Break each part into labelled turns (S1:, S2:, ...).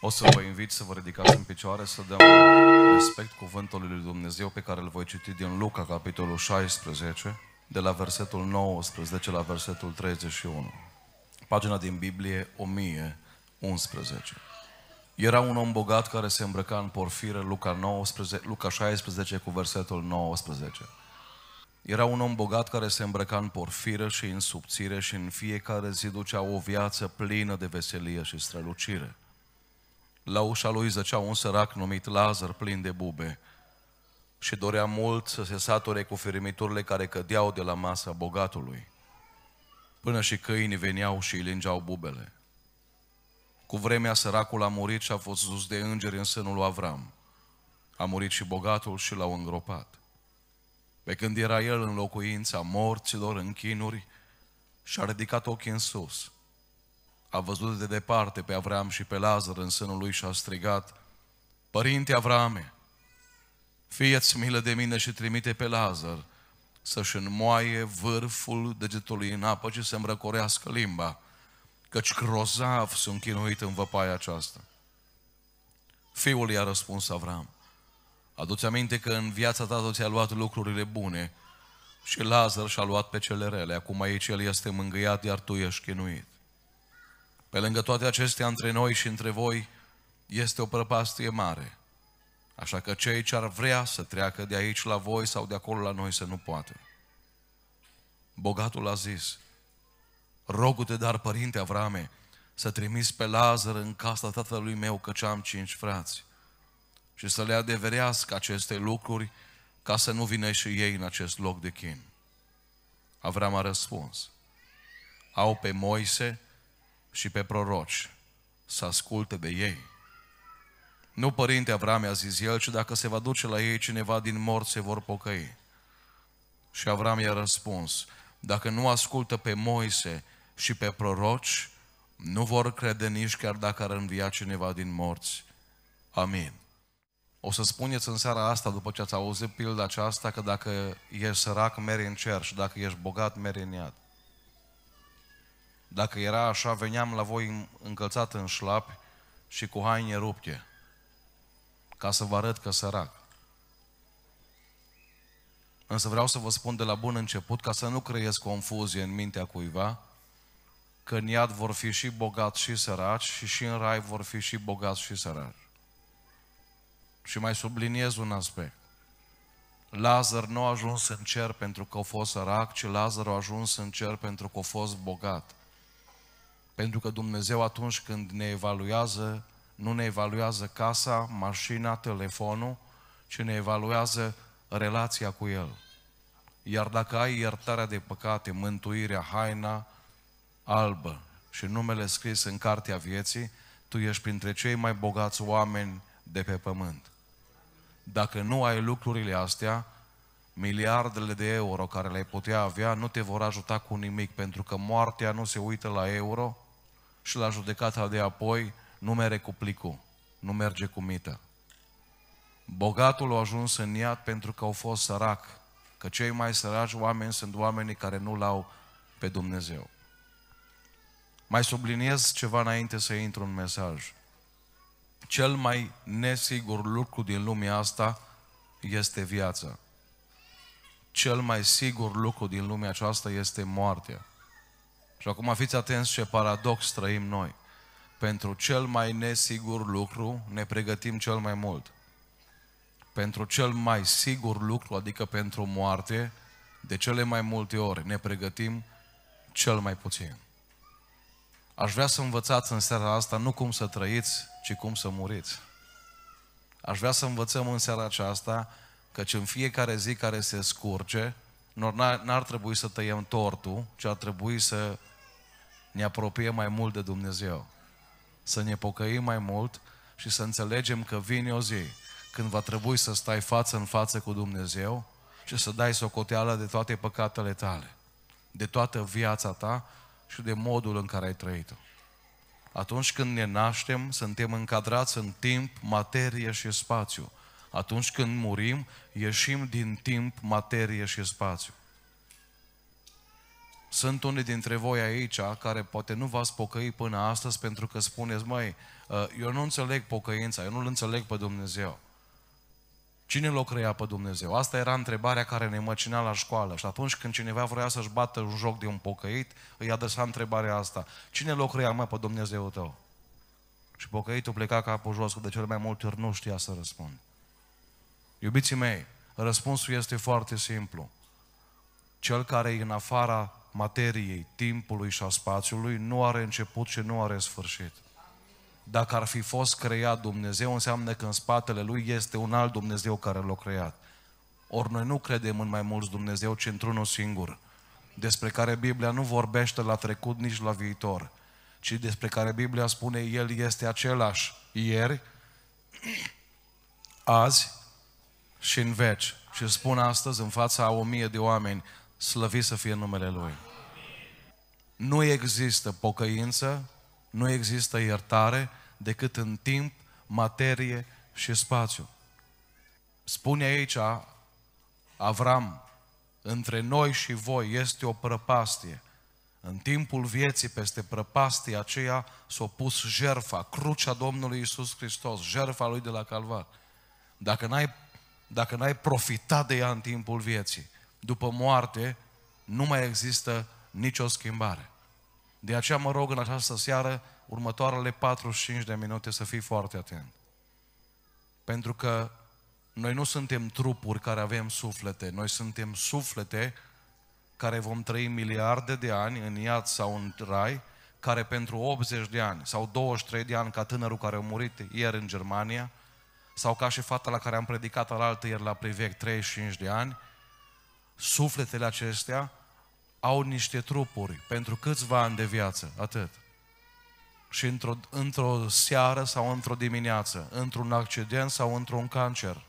S1: O să vă invit să vă ridicați în picioare, să dăm respect cuvântului lui Dumnezeu pe care îl voi citi din Luca, capitolul 16, de la versetul 19 la versetul 31. Pagina din Biblie 1011. Era un om bogat care se îmbrăca în porfire, Luca, 19, Luca 16 cu versetul 19. Era un om bogat care se îmbrăca în porfiră și în subțire și în fiecare zi ducea o viață plină de veselie și strălucire la ușa lui zăcea un sărac numit Lazar, plin de bube, și dorea mult să se sature cu fermiturile care cădeau de la masa bogatului, până și câinii veneau și îi lingeau bubele. Cu vremea săracul a murit și a fost dus de îngeri în sânul lui Avram. A murit și bogatul și l-au îngropat. Pe când era el în locuința morților, în chinuri, și-a ridicat ochii în sus – a văzut de departe pe Avram și pe Lazar în sânul lui și a strigat, Părinte Avrame, fie-ți milă de mine și trimite pe Lazar să-și înmoaie vârful degetului în apă și să-mi răcorească limba, căci grozav sunt chinuit în văpaia aceasta. Fiul i-a răspuns Avram, aduți aminte că în viața ta ți-a luat lucrurile bune și Lazar și-a luat pe cele rele, acum aici el este mângâiat, iar tu ești chinuit. Pe lângă toate acestea, între noi și între voi, este o prăpastie mare. Așa că cei ce ar vrea să treacă de aici la voi sau de acolo la noi să nu poată. Bogatul a zis, rogu-te dar, părinte Avrame, să trimis pe Lazar în casa tatălui meu, căci am cinci frați, și să le adeverească aceste lucruri, ca să nu vină și ei în acest loc de chin. Avram a răspuns, au pe Moise, și pe proroci să asculte de ei. Nu părinte Avram i-a zis el, ci dacă se va duce la ei cineva din morți se vor pocăi. Și Avram i-a răspuns, dacă nu ascultă pe Moise și pe proroci, nu vor crede nici chiar dacă ar învia cineva din morți. Amin. O să spuneți în seara asta, după ce ați auzit pilda aceasta, că dacă ești sărac, meri în cer și dacă ești bogat, meri în iad. Dacă era așa, veneam la voi încălțat în șlapi și cu haine rupte, ca să vă arăt că sărac. Însă vreau să vă spun de la bun început, ca să nu creez confuzie în mintea cuiva, că în iad vor fi și bogați și săraci și și în rai vor fi și bogați și săraci. Și mai subliniez un aspect. Lazar nu a ajuns în cer pentru că a fost sărac, ci Lazar a ajuns în cer pentru că a fost bogat. Pentru că Dumnezeu atunci când ne evaluează, nu ne evaluează casa, mașina, telefonul, ci ne evaluează relația cu El. Iar dacă ai iertarea de păcate, mântuirea, haina albă și numele scris în cartea vieții, tu ești printre cei mai bogați oameni de pe pământ. Dacă nu ai lucrurile astea, miliardele de euro care le-ai putea avea nu te vor ajuta cu nimic, pentru că moartea nu se uită la euro, și la judecata de apoi nu mere cu plicul, nu merge cu mită. Bogatul a ajuns în iad pentru că au fost sărac, că cei mai săraci oameni sunt oamenii care nu l-au pe Dumnezeu. Mai subliniez ceva înainte să intru în mesaj. Cel mai nesigur lucru din lumea asta este viața. Cel mai sigur lucru din lumea aceasta este moartea. Și acum fiți atenți ce paradox trăim noi. Pentru cel mai nesigur lucru ne pregătim cel mai mult. Pentru cel mai sigur lucru, adică pentru moarte, de cele mai multe ori ne pregătim cel mai puțin. Aș vrea să învățați în seara asta nu cum să trăiți, ci cum să muriți. Aș vrea să învățăm în seara aceasta căci în fiecare zi care se scurge, n-ar trebui să tăiem tortul, ci ar trebui să ne apropiem mai mult de Dumnezeu. Să ne pocăim mai mult și să înțelegem că vine o zi când va trebui să stai față în față cu Dumnezeu și să dai socoteală de toate păcatele tale, de toată viața ta și de modul în care ai trăit-o. Atunci când ne naștem, suntem încadrați în timp, materie și spațiu. Atunci când murim, ieșim din timp, materie și spațiu. Sunt unii dintre voi aici care poate nu v-ați pocăit până astăzi pentru că spuneți, măi, uh, eu nu înțeleg pocăința, eu nu-L înțeleg pe Dumnezeu. Cine l-o crea pe Dumnezeu? Asta era întrebarea care ne măcinea la școală. Și atunci când cineva vrea să-și bată un joc de un pocăit, îi adresa întrebarea asta. Cine l-o crea, mai pe Dumnezeu tău? Și pocăitul pleca capul jos, că de cele mai multe ori nu știa să răspund. Iubiții mei, răspunsul este foarte simplu. Cel care e în afara materiei, timpului și a spațiului nu are început și nu are sfârșit. Dacă ar fi fost creat Dumnezeu, înseamnă că în spatele Lui este un alt Dumnezeu care l-a creat. Ori noi nu credem în mai mulți Dumnezeu, ci într-unul singur, despre care Biblia nu vorbește la trecut nici la viitor, ci despre care Biblia spune El este același ieri, azi și în veci. Și spun astăzi în fața a o mie de oameni, Slăvit să fie numele Lui. Nu există pocăință, nu există iertare decât în timp, materie și spațiu. Spune aici Avram, între noi și voi este o prăpastie. În timpul vieții, peste prăpastia aceea, s-a pus jerfa, crucea Domnului Isus Hristos, jerfa Lui de la Calvar. Dacă n-ai, dacă n-ai profitat de ea în timpul vieții, după moarte, nu mai există nicio schimbare. De aceea mă rog în această seară, următoarele 45 de minute să fii foarte atent. Pentru că noi nu suntem trupuri care avem suflete, noi suntem suflete care vom trăi miliarde de ani în iad sau în rai, care pentru 80 de ani sau 23 de ani, ca tânărul care a murit ieri în Germania, sau ca și fata la care am predicat alaltă ieri la Privec, 35 de ani, sufletele acestea au niște trupuri pentru câțiva ani de viață, atât. Și într-o, într-o seară sau într-o dimineață, într-un accident sau într-un cancer,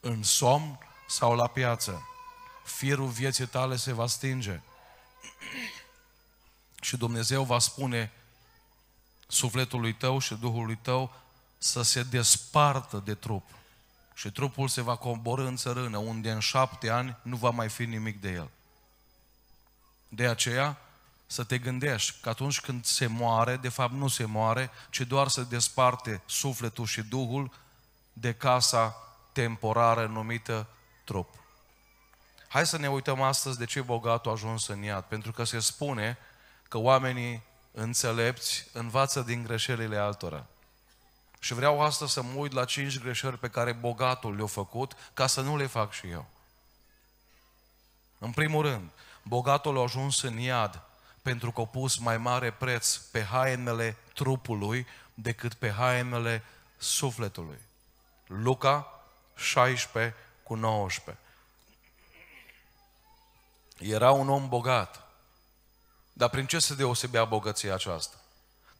S1: în somn sau la piață, firul vieții tale se va stinge. și Dumnezeu va spune sufletului tău și Duhului tău să se despartă de trup și trupul se va coborâ în țărână, unde în șapte ani nu va mai fi nimic de el. De aceea, să te gândești că atunci când se moare, de fapt nu se moare, ci doar se desparte sufletul și Duhul de casa temporară numită trup. Hai să ne uităm astăzi de ce bogatul a ajuns în iad, pentru că se spune că oamenii înțelepți învață din greșelile altora. Și vreau astăzi să mă uit la cinci greșeli pe care bogatul le-a făcut, ca să nu le fac și eu. În primul rând, bogatul a ajuns în iad pentru că a pus mai mare preț pe hainele trupului decât pe hainele sufletului. Luca 16 cu 19. Era un om bogat. Dar prin ce se deosebea bogăția aceasta?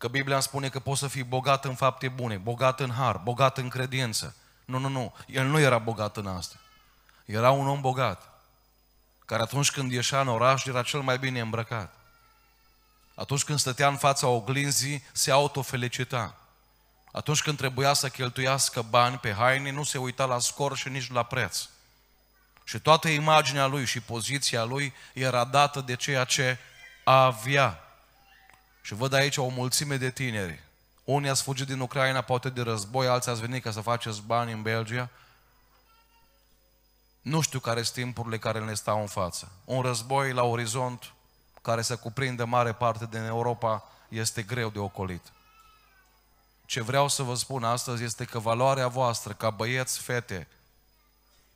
S1: Că Biblia îmi spune că poți să fii bogat în fapte bune, bogat în har, bogat în credință. Nu, nu, nu. El nu era bogat în asta. Era un om bogat, care atunci când ieșea în oraș era cel mai bine îmbrăcat. Atunci când stătea în fața oglinzii, se autofelicita. Atunci când trebuia să cheltuiască bani pe haine, nu se uita la scor și nici la preț. Și toată imaginea lui și poziția lui era dată de ceea ce avea. Și văd aici o mulțime de tineri. Unii ați fugit din Ucraina, poate de război, alții ați venit ca să faceți bani în Belgia. Nu știu care sunt timpurile care ne stau în față. Un război la orizont care să cuprindă mare parte din Europa este greu de ocolit. Ce vreau să vă spun astăzi este că valoarea voastră ca băieți, fete,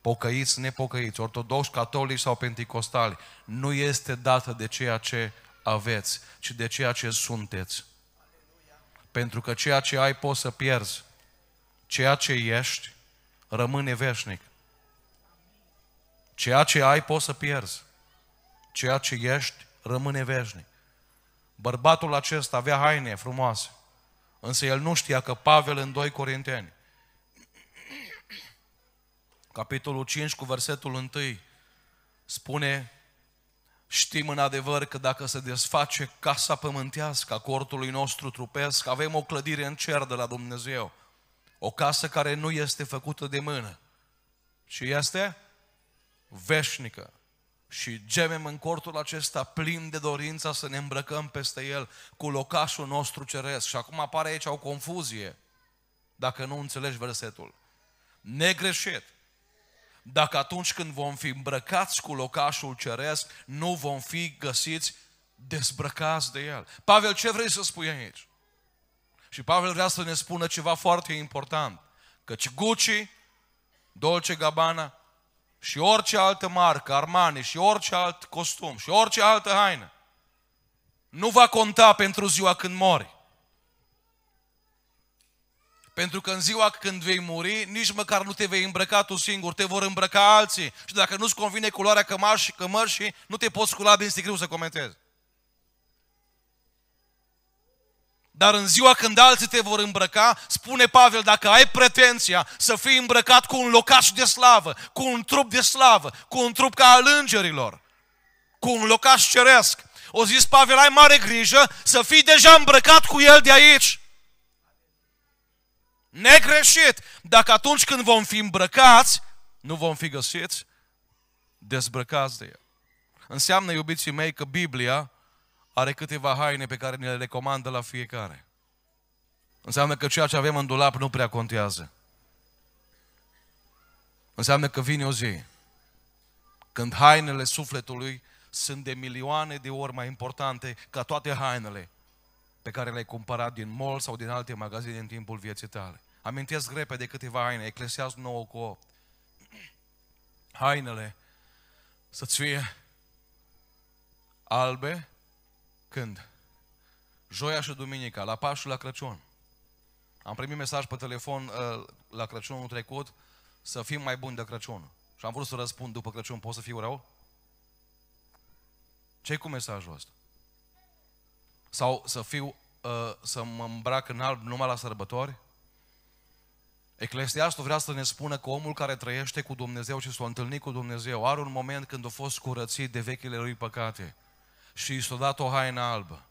S1: pocăiți, nepocăiți, ortodoxi, catolici sau pentecostali, nu este dată de ceea ce aveți, ci de ceea ce sunteți. Pentru că ceea ce ai poți să pierzi, ceea ce ești rămâne veșnic. Ceea ce ai poți să pierzi, ceea ce ești rămâne veșnic. Bărbatul acesta avea haine frumoase, însă el nu știa că Pavel în 2 Corinteni, capitolul 5 cu versetul 1, spune Știm în adevăr că dacă se desface casa pământească a cortului nostru trupesc, avem o clădire în cer de la Dumnezeu. O casă care nu este făcută de mână, și este veșnică. Și gemem în cortul acesta plin de dorința să ne îmbrăcăm peste el cu locașul nostru ceresc. Și acum apare aici o confuzie, dacă nu înțelegi versetul. Negreșit dacă atunci când vom fi îmbrăcați cu locașul ceresc, nu vom fi găsiți dezbrăcați de el. Pavel, ce vrei să spui aici? Și Pavel vrea să ne spună ceva foarte important. Căci Gucci, Dolce Gabbana și orice altă marcă, Armani și orice alt costum și orice altă haină, nu va conta pentru ziua când mori. Pentru că în ziua când vei muri, nici măcar nu te vei îmbrăca tu singur, te vor îmbrăca alții. Și dacă nu-ți convine culoarea cămașii, cămărșii, nu te poți scula din sticriu să comentezi. Dar în ziua când alții te vor îmbrăca, spune Pavel, dacă ai pretenția să fii îmbrăcat cu un locaș de slavă, cu un trup de slavă, cu un trup ca al îngerilor, cu un locaș ceresc, o zis Pavel, ai mare grijă să fii deja îmbrăcat cu el de aici negreșit, dacă atunci când vom fi îmbrăcați, nu vom fi găsiți dezbrăcați de el. Înseamnă, iubiții mei, că Biblia are câteva haine pe care ne le recomandă la fiecare. Înseamnă că ceea ce avem în dulap nu prea contează. Înseamnă că vine o zi când hainele sufletului sunt de milioane de ori mai importante ca toate hainele pe care le-ai cumpărat din mall sau din alte magazine în timpul vieții tale. Amintesc repede câteva haine, Eclesias 9 cu 8. Hainele să-ți fie albe când? Joia și duminica, la Pașul, la Crăciun. Am primit mesaj pe telefon uh, la Crăciunul trecut să fim mai buni de Crăciun. Și am vrut să răspund după Crăciun, pot să fiu rău? ce cu mesajul ăsta? Sau să fiu, uh, să mă îmbrac în alb numai la sărbători? Eclesiastul vrea să ne spună că omul care trăiește cu Dumnezeu și s-a întâlnit cu Dumnezeu are un moment când a fost curățit de vechile lui păcate și i s-a dat o haină albă.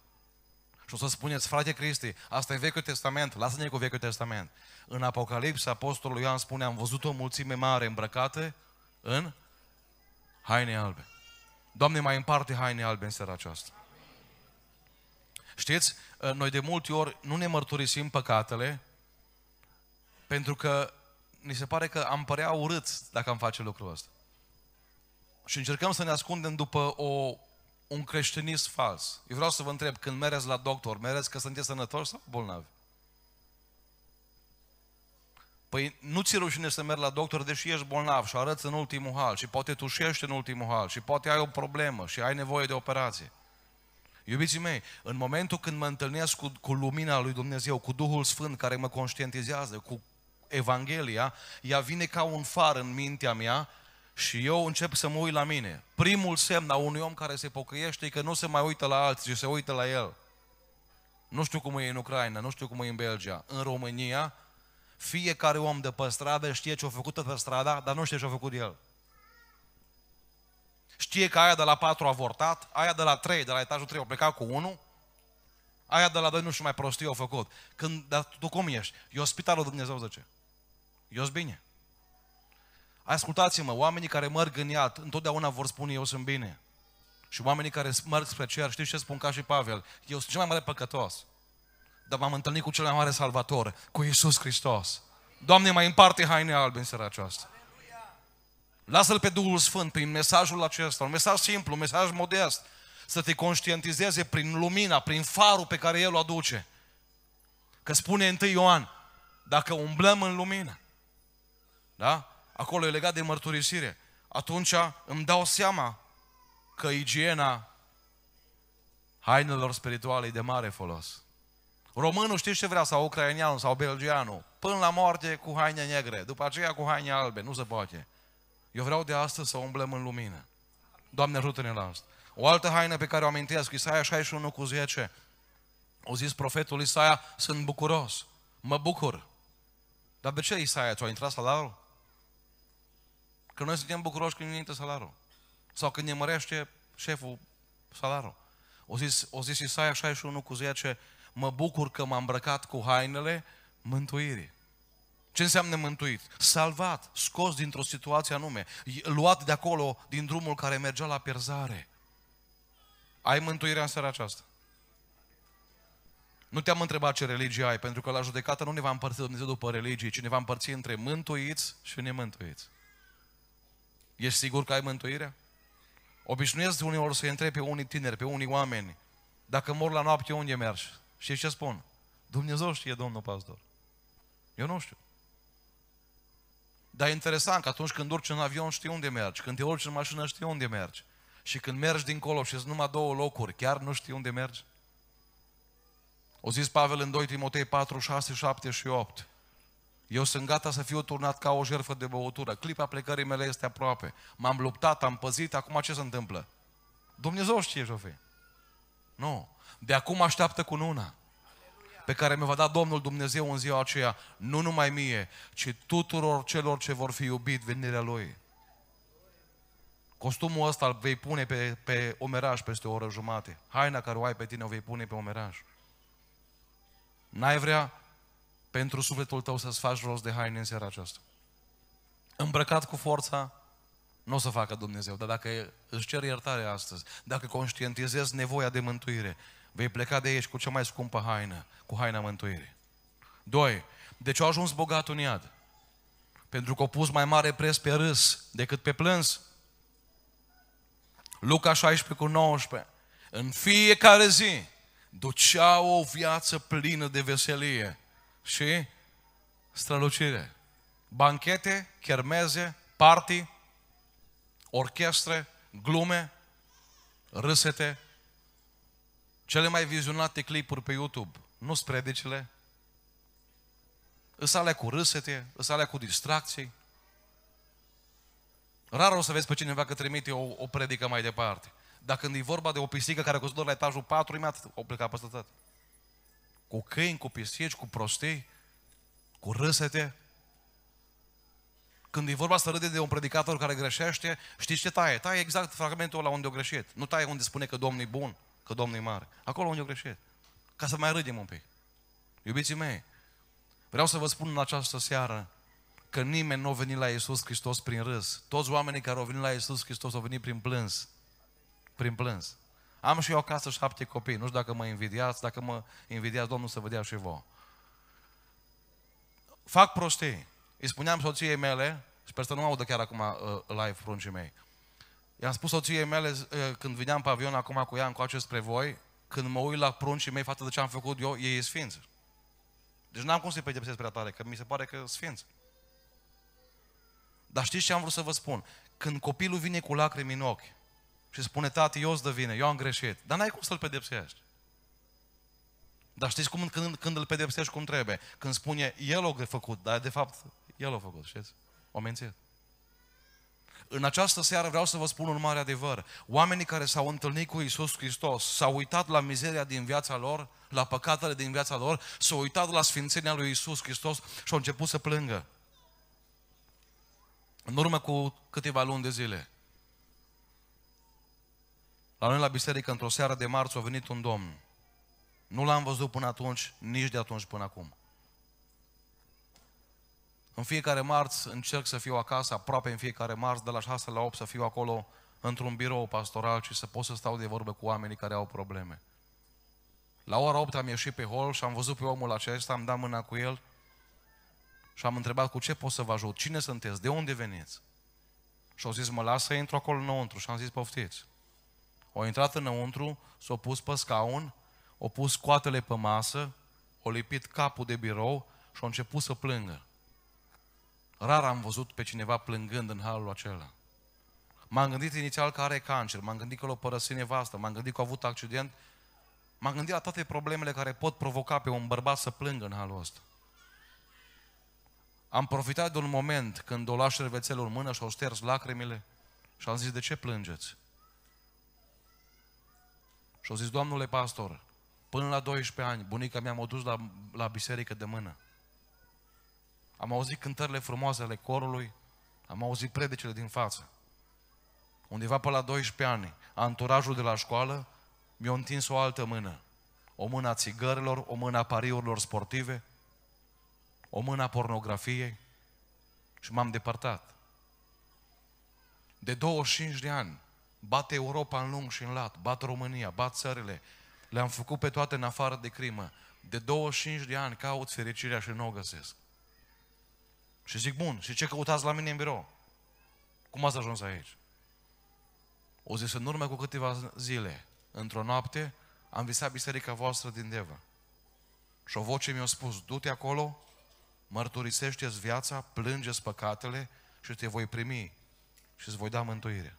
S1: Și o să spuneți, frate Cristi, asta e Vechiul Testament, lasă-ne cu Vechiul Testament. În Apocalipsa, Apostolul Ioan spune, am văzut o mulțime mare îmbrăcată în haine albe. Doamne, mai împarte haine albe în seara aceasta. Știți, noi de multe ori nu ne mărturisim păcatele pentru că ni se pare că am părea urât dacă am face lucrul ăsta. Și încercăm să ne ascundem după o, un creștinism fals. Eu vreau să vă întreb, când mereți la doctor, mereți că sunteți sănătoși sau bolnavi? Păi nu ți rușine să mergi la doctor deși ești bolnav și arăți în ultimul hal și poate tușești în ultimul hal și poate ai o problemă și ai nevoie de operație. Iubiții mei, în momentul când mă întâlnesc cu, cu lumina lui Dumnezeu, cu Duhul Sfânt care mă conștientizează, cu Evanghelia, ea vine ca un far în mintea mea și eu încep să mă uit la mine. Primul semn a unui om care se pocăiește e că nu se mai uită la alții, ci se uită la el. Nu știu cum e în Ucraina, nu știu cum e în Belgia. În România, fiecare om de pe stradă știe ce-a făcut pe strada, dar nu știe ce-a făcut el. Știe că aia de la 4 a avortat, aia de la 3, de la etajul 3 a plecat cu 1, aia de la 2 nu știu mai prostii au făcut. Când, dar tu cum ești? E ospitalul Dumnezeu, zice bine. Ascultați-mă, oamenii care merg în iad, întotdeauna vor spune eu sunt bine. Și oamenii care merg spre cer, știți ce spun ca și Pavel? Eu sunt cel mai mare păcătos. Dar m-am întâlnit cu cel mai mare salvator, cu Iisus Hristos. Doamne, mai împarte haine albe în seara aceasta. Lasă-L pe Duhul Sfânt prin mesajul acesta, un mesaj simplu, un mesaj modest, să te conștientizeze prin lumina, prin farul pe care El o aduce. Că spune întâi Ioan, dacă umblăm în lumină, da? Acolo e legat de mărturisire. Atunci îmi dau seama că igiena hainelor spirituale e de mare folos. Românul știți ce vrea, sau ucrainianul, sau belgianul, până la moarte cu haine negre, după aceea cu haine albe, nu se poate. Eu vreau de astăzi să umblăm în lumină. Doamne ajută-ne la asta. O altă haină pe care o amintesc, Isaia 61 cu 10. O zis profetul Isaia, sunt bucuros, mă bucur. Dar de ce Isaia ți-a intrat salarul? Că noi suntem bucuroși când ne salarul. Sau când ne mărește șeful salarul. O zis, o zis Isaia 61 cu 10, mă bucur că m-am îmbrăcat cu hainele mântuirii. Ce înseamnă mântuit? Salvat, scos dintr-o situație anume, luat de acolo, din drumul care mergea la pierzare. Ai mântuirea în seara aceasta. Nu te-am întrebat ce religie ai, pentru că la judecată nu ne va împărți Dumnezeu după religii, ci ne va împărți între mântuiți și nemântuiți. Ești sigur că ai mântuirea? Obișnuiesc uneori să întreb pe unii tineri, pe unii oameni, dacă mor la noapte, unde mergi? Și ce spun? Dumnezeu știe, domnul pastor. Eu nu știu. Dar e interesant că atunci când urci în avion știi unde mergi, când te urci în mașină știi unde mergi. Și când mergi dincolo și sunt numai două locuri, chiar nu știi unde mergi? O zis Pavel în 2 Timotei 4, 6, 7 și 8. Eu sunt gata să fiu turnat ca o jertfă de băutură. Clipa plecării mele este aproape. M-am luptat, am păzit, acum ce se întâmplă? Dumnezeu știe ce fi. Nu. De acum așteaptă nuna, pe care mi-o va da Domnul Dumnezeu în ziua aceea, nu numai mie, ci tuturor celor ce vor fi iubit venirea Lui. Costumul ăsta îl vei pune pe, pe omeraj peste o oră jumate. Haina care o ai pe tine o vei pune pe omeraj. N-ai vrea pentru sufletul tău să-ți faci rost de haine în seara aceasta. Îmbrăcat cu forța, nu o să facă Dumnezeu, dar dacă îți cer iertare astăzi, dacă conștientizezi nevoia de mântuire, vei pleca de aici cu cea mai scumpă haină, cu haina mântuirii. Doi. De ce a ajuns bogat în iad? Pentru că a pus mai mare preț pe râs decât pe plâns. Luca 16 cu 19. În fiecare zi duceau o viață plină de veselie și strălucire. Banchete, chermeze, party, orchestre, glume, râsete. Cele mai vizionate clipuri pe YouTube nu sunt predicile, îs alea cu râsete, îs alea cu distracții. Rar o să vezi pe cineva că trimite o, o predică mai departe. Dar când e vorba de o pisică care a căzut la etajul 4, imediat o plecat peste tot cu câini, cu pisici, cu prostei, cu râsete. Când e vorba să râde de un predicator care greșește, știți ce taie? Taie exact fragmentul la unde o greșit. Nu taie unde spune că Domnul e bun, că Domnul e mare. Acolo unde o greșit. Ca să mai râdem un pic. Iubiții mei, vreau să vă spun în această seară că nimeni nu a venit la Iisus Hristos prin râs. Toți oamenii care au venit la Iisus Hristos au venit prin plâns. Prin plâns. Am și eu acasă șapte copii. Nu știu dacă mă invidiați, dacă mă invidiați, Domnul să vă dea și vouă. Fac prostii. Îi spuneam soției mele, sper să nu audă chiar acum uh, live pruncii mei. I-am spus soției mele uh, când veneam pe avion acum cu ea încoace spre voi, când mă uit la pruncii mei față de ce am făcut eu, ei e sfinți. Deci n-am cum să-i pedepsesc prea tare, că mi se pare că sfinți. Dar știți ce am vrut să vă spun? Când copilul vine cu lacrimi în ochi, și spune, tati, eu de vină, eu am greșit. Dar n-ai cum să-l pedepsești. Dar știți cum, când, când îl pedepsești cum trebuie? Când spune, el o făcut, dar de fapt, el o făcut, știți? O menție. În această seară vreau să vă spun un mare adevăr. Oamenii care s-au întâlnit cu Isus Hristos, s-au uitat la mizeria din viața lor, la păcatele din viața lor, s-au uitat la sfințenia lui Isus Hristos și au început să plângă. În urmă cu câteva luni de zile, la noi la biserică, într-o seară de marți, a venit un domn. Nu l-am văzut până atunci, nici de atunci până acum. În fiecare marți încerc să fiu acasă, aproape în fiecare marți, de la 6 la 8 să fiu acolo într-un birou pastoral și să pot să stau de vorbă cu oamenii care au probleme. La ora 8 am ieșit pe hol și am văzut pe omul acesta, am dat mâna cu el și am întrebat cu ce pot să vă ajut, cine sunteți, de unde veniți? Și au zis, mă lasă, intru acolo înăuntru și am zis, poftiți. O intrat înăuntru, s-o pus pe scaun, o pus coatele pe masă, o lipit capul de birou și a început să plângă. Rar am văzut pe cineva plângând în halul acela. M-am gândit inițial că are cancer, m-am gândit că l-a părăsit nevastă, m-am gândit că a avut accident, m-am gândit la toate problemele care pot provoca pe un bărbat să plângă în halul ăsta. Am profitat de un moment când o lași în mână și au șters lacrimile și am zis, de ce plângeți? Și au zis, domnule pastor, până la 12 ani, bunica mi a dus la, la biserică de mână. Am auzit cântările frumoase ale corului, am auzit predicele din față. Undeva pe la 12 ani, anturajul de la școală mi-a întins o altă mână. O mână a țigărilor, o mână a pariurilor sportive, o mână a pornografiei și m-am depărtat. De 25 de ani, Bat Europa în lung și în lat, bat România, bat țările. Le-am făcut pe toate în afară de crimă. De 25 de ani caut fericirea și nu o găsesc. Și zic, bun, și ce căutați la mine în birou? Cum ați ajuns aici? O zis, în urmă cu câteva zile, într-o noapte, am visat biserica voastră din Deva. Și o voce mi-a spus, du-te acolo, mărturisește-ți viața, plângeți păcatele și te voi primi și îți voi da mântuirea.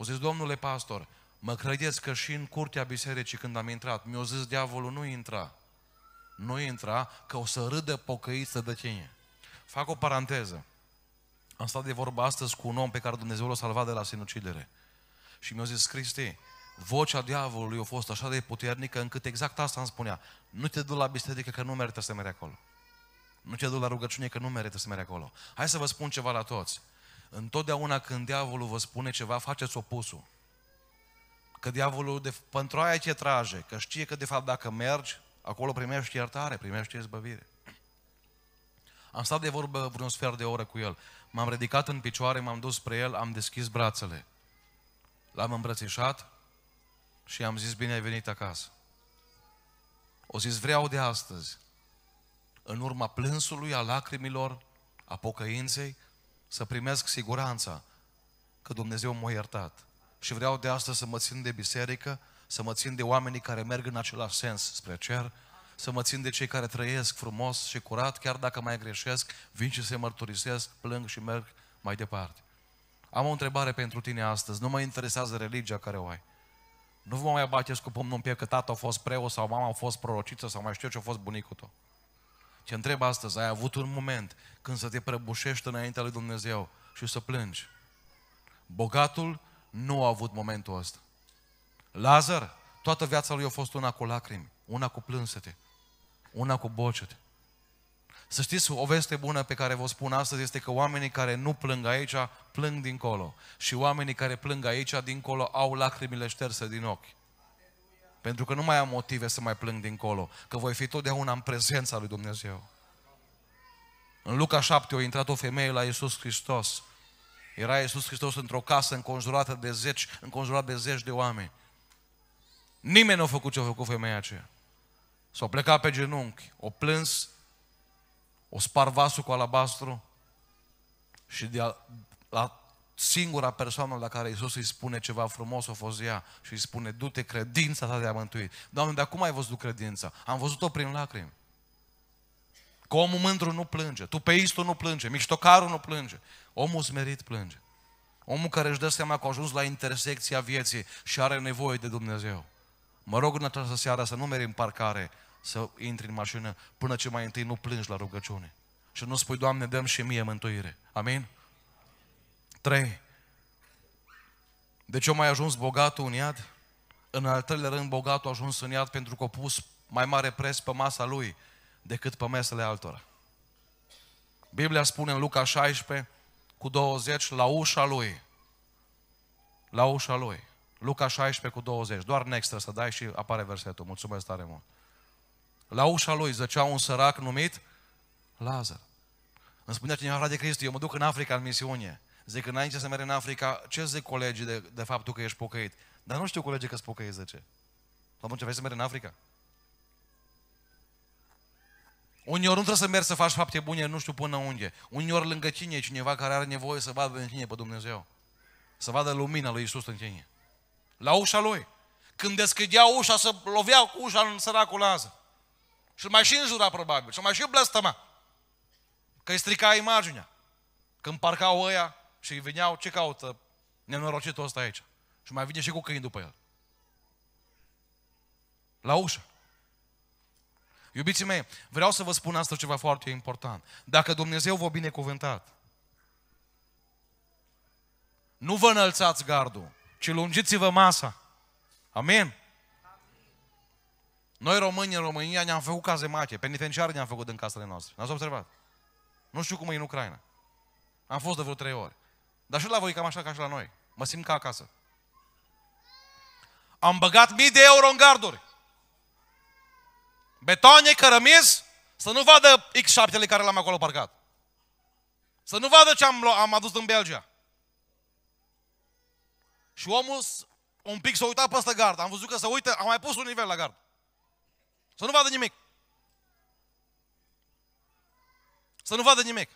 S1: O zis, domnule pastor, mă credeți că și în curtea bisericii când am intrat, mi o zis diavolul, nu intra. Nu intra, că o să râdă pocăiță de tine. Fac o paranteză. Am stat de vorbă astăzi cu un om pe care Dumnezeu l-a salvat de la sinucidere. Și mi-a zis, Cristi, vocea diavolului a fost așa de puternică încât exact asta îmi spunea. Nu te du la biserică că nu merită să mergi acolo. Nu te du la rugăciune că nu merită să mergi acolo. Hai să vă spun ceva la toți. Întotdeauna când diavolul vă spune ceva, faceți opusul. Că diavolul de, pentru aia ce trage, că știe că de fapt dacă mergi, acolo primești iertare, primești izbăvire. Am stat de vorbă vreun sfert de oră cu el. M-am ridicat în picioare, m-am dus spre el, am deschis brațele. L-am îmbrățișat și am zis, bine ai venit acasă. O zis, vreau de astăzi, în urma plânsului, a lacrimilor, a pocăinței, să primesc siguranța că Dumnezeu m-a iertat. Și vreau de asta să mă țin de biserică, să mă țin de oamenii care merg în același sens spre cer, să mă țin de cei care trăiesc frumos și curat, chiar dacă mai greșesc, vin și se mărturisesc, plâng și merg mai departe. Am o întrebare pentru tine astăzi. Nu mă interesează religia care o ai. Nu vă mai bateți cu pomnul în piept că tata a fost preot sau mama a fost prorociță sau mai știu ce a fost bunicul tău. Te întreb astăzi, ai avut un moment când să te prăbușești înaintea lui Dumnezeu și să plângi. Bogatul nu a avut momentul ăsta. Lazar, toată viața lui a fost una cu lacrimi, una cu plânsete, una cu bocete. Să știți, o veste bună pe care vă spun astăzi este că oamenii care nu plâng aici, plâng dincolo. Și oamenii care plâng aici, dincolo, au lacrimile șterse din ochi. Pentru că nu mai am motive să mai plâng dincolo. Că voi fi totdeauna în prezența lui Dumnezeu. În Luca 7 a intrat o femeie la Iisus Hristos. Era Iisus Hristos într-o casă înconjurată de zeci, înconjurat de zeci de oameni. Nimeni nu a făcut ce a făcut femeia aceea. S-a plecat pe genunchi, o plâns, o spar vasul cu alabastru și de la singura persoană la care Iisus îi spune ceva frumos, o fost ea și îi spune, du-te, credința ta te-a mântuit. Doamne, de acum ai văzut credința? Am văzut-o prin lacrimi. Că omul mândru nu plânge, tupeistul nu plânge, miștocarul nu plânge. Omul smerit plânge. Omul care își dă seama că a ajuns la intersecția vieții și are nevoie de Dumnezeu. Mă rog în această seară să nu meri în parcare, să intri în mașină, până ce mai întâi nu plângi la rugăciune. Și nu spui, Doamne, dăm și mie mântuire. Amin? 3. Deci eu mai ajuns bogatul în iad? În al treilea rând, bogatul a ajuns în iad pentru că a pus mai mare pres pe masa lui decât pe mesele altora. Biblia spune în Luca 16 cu 20 la ușa lui. La ușa lui. Luca 16 cu 20. Doar în extra să dai și apare versetul. Mulțumesc tare mult. La ușa lui zăcea un sărac numit Lazar. Îmi spunea cineva de Cristi, eu mă duc în Africa în misiune. Zic, înainte să merg în Africa, ce zic colegii de, de faptul că ești pocăit? Dar nu știu colegii că-s pocăit, zice. ce vrei să mergi în Africa? Uneori nu trebuie să mergi să faci fapte bune, nu știu până unde. Uneori lângă cine e cineva care are nevoie să vadă în tine pe Dumnezeu. Să vadă lumina lui Isus în tine. La ușa lui. Când deschidea ușa, să lovea cu ușa în săracul Lazar. Și mai și înjura probabil, și mai și blăstăma. Că îi strica imaginea. Când parcau ăia și îi veneau, ce caută nenorocitul ăsta aici? Și mai vine și cu câini după el. La ușă. Iubiții mei, vreau să vă spun asta ceva foarte important. Dacă Dumnezeu vă binecuvântat, nu vă înălțați gardul, ci lungiți-vă masa. Amin? Noi români în România ne-am făcut case mache, penitenciare ne-am făcut în casele noastre. N-ați observat? Nu știu cum e în Ucraina. Am fost de vreo trei ori. Dar și la voi cam așa ca și la noi. Mă simt ca acasă. Am băgat mii de euro în garduri. Betoane, cărămizi, să nu vadă x 7 care l-am acolo parcat. Să nu vadă ce am, am adus din Belgia. Și omul un pic s-a uitat peste gard. Am văzut că se uită, am mai pus un nivel la gard. Să nu vadă nimic. Să nu vadă nimic.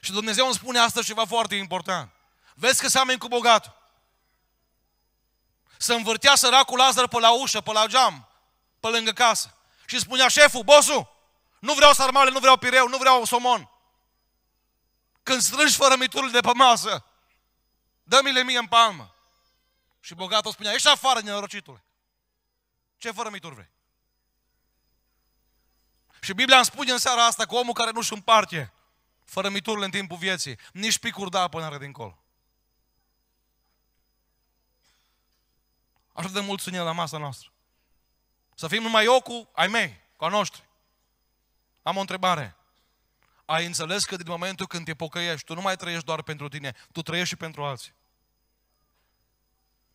S1: Și Dumnezeu îmi spune astăzi ceva foarte important. Vezi că seameni cu bogatul. Să învârtea săracul Lazar pe la ușă, pe la geam, pe lângă casă și spunea șeful, bosul, nu vreau sarmale, nu vreau pireu, nu vreau somon. Când strângi fără miturul de pe masă, dă-mi-le mie în palmă. Și bogatul spunea, ești afară, nenorocitule. Ce fără mituri vrei? Și Biblia îmi spune în seara asta că omul care nu-și împarte fără miturile în timpul vieții, nici picuri de apă n-are dincolo. Așa de mult sunt la masa noastră. Să fim numai eu cu ai mei, cu a noștri. Am o întrebare. Ai înțeles că din momentul când te pocăiești, tu nu mai trăiești doar pentru tine, tu trăiești și pentru alții.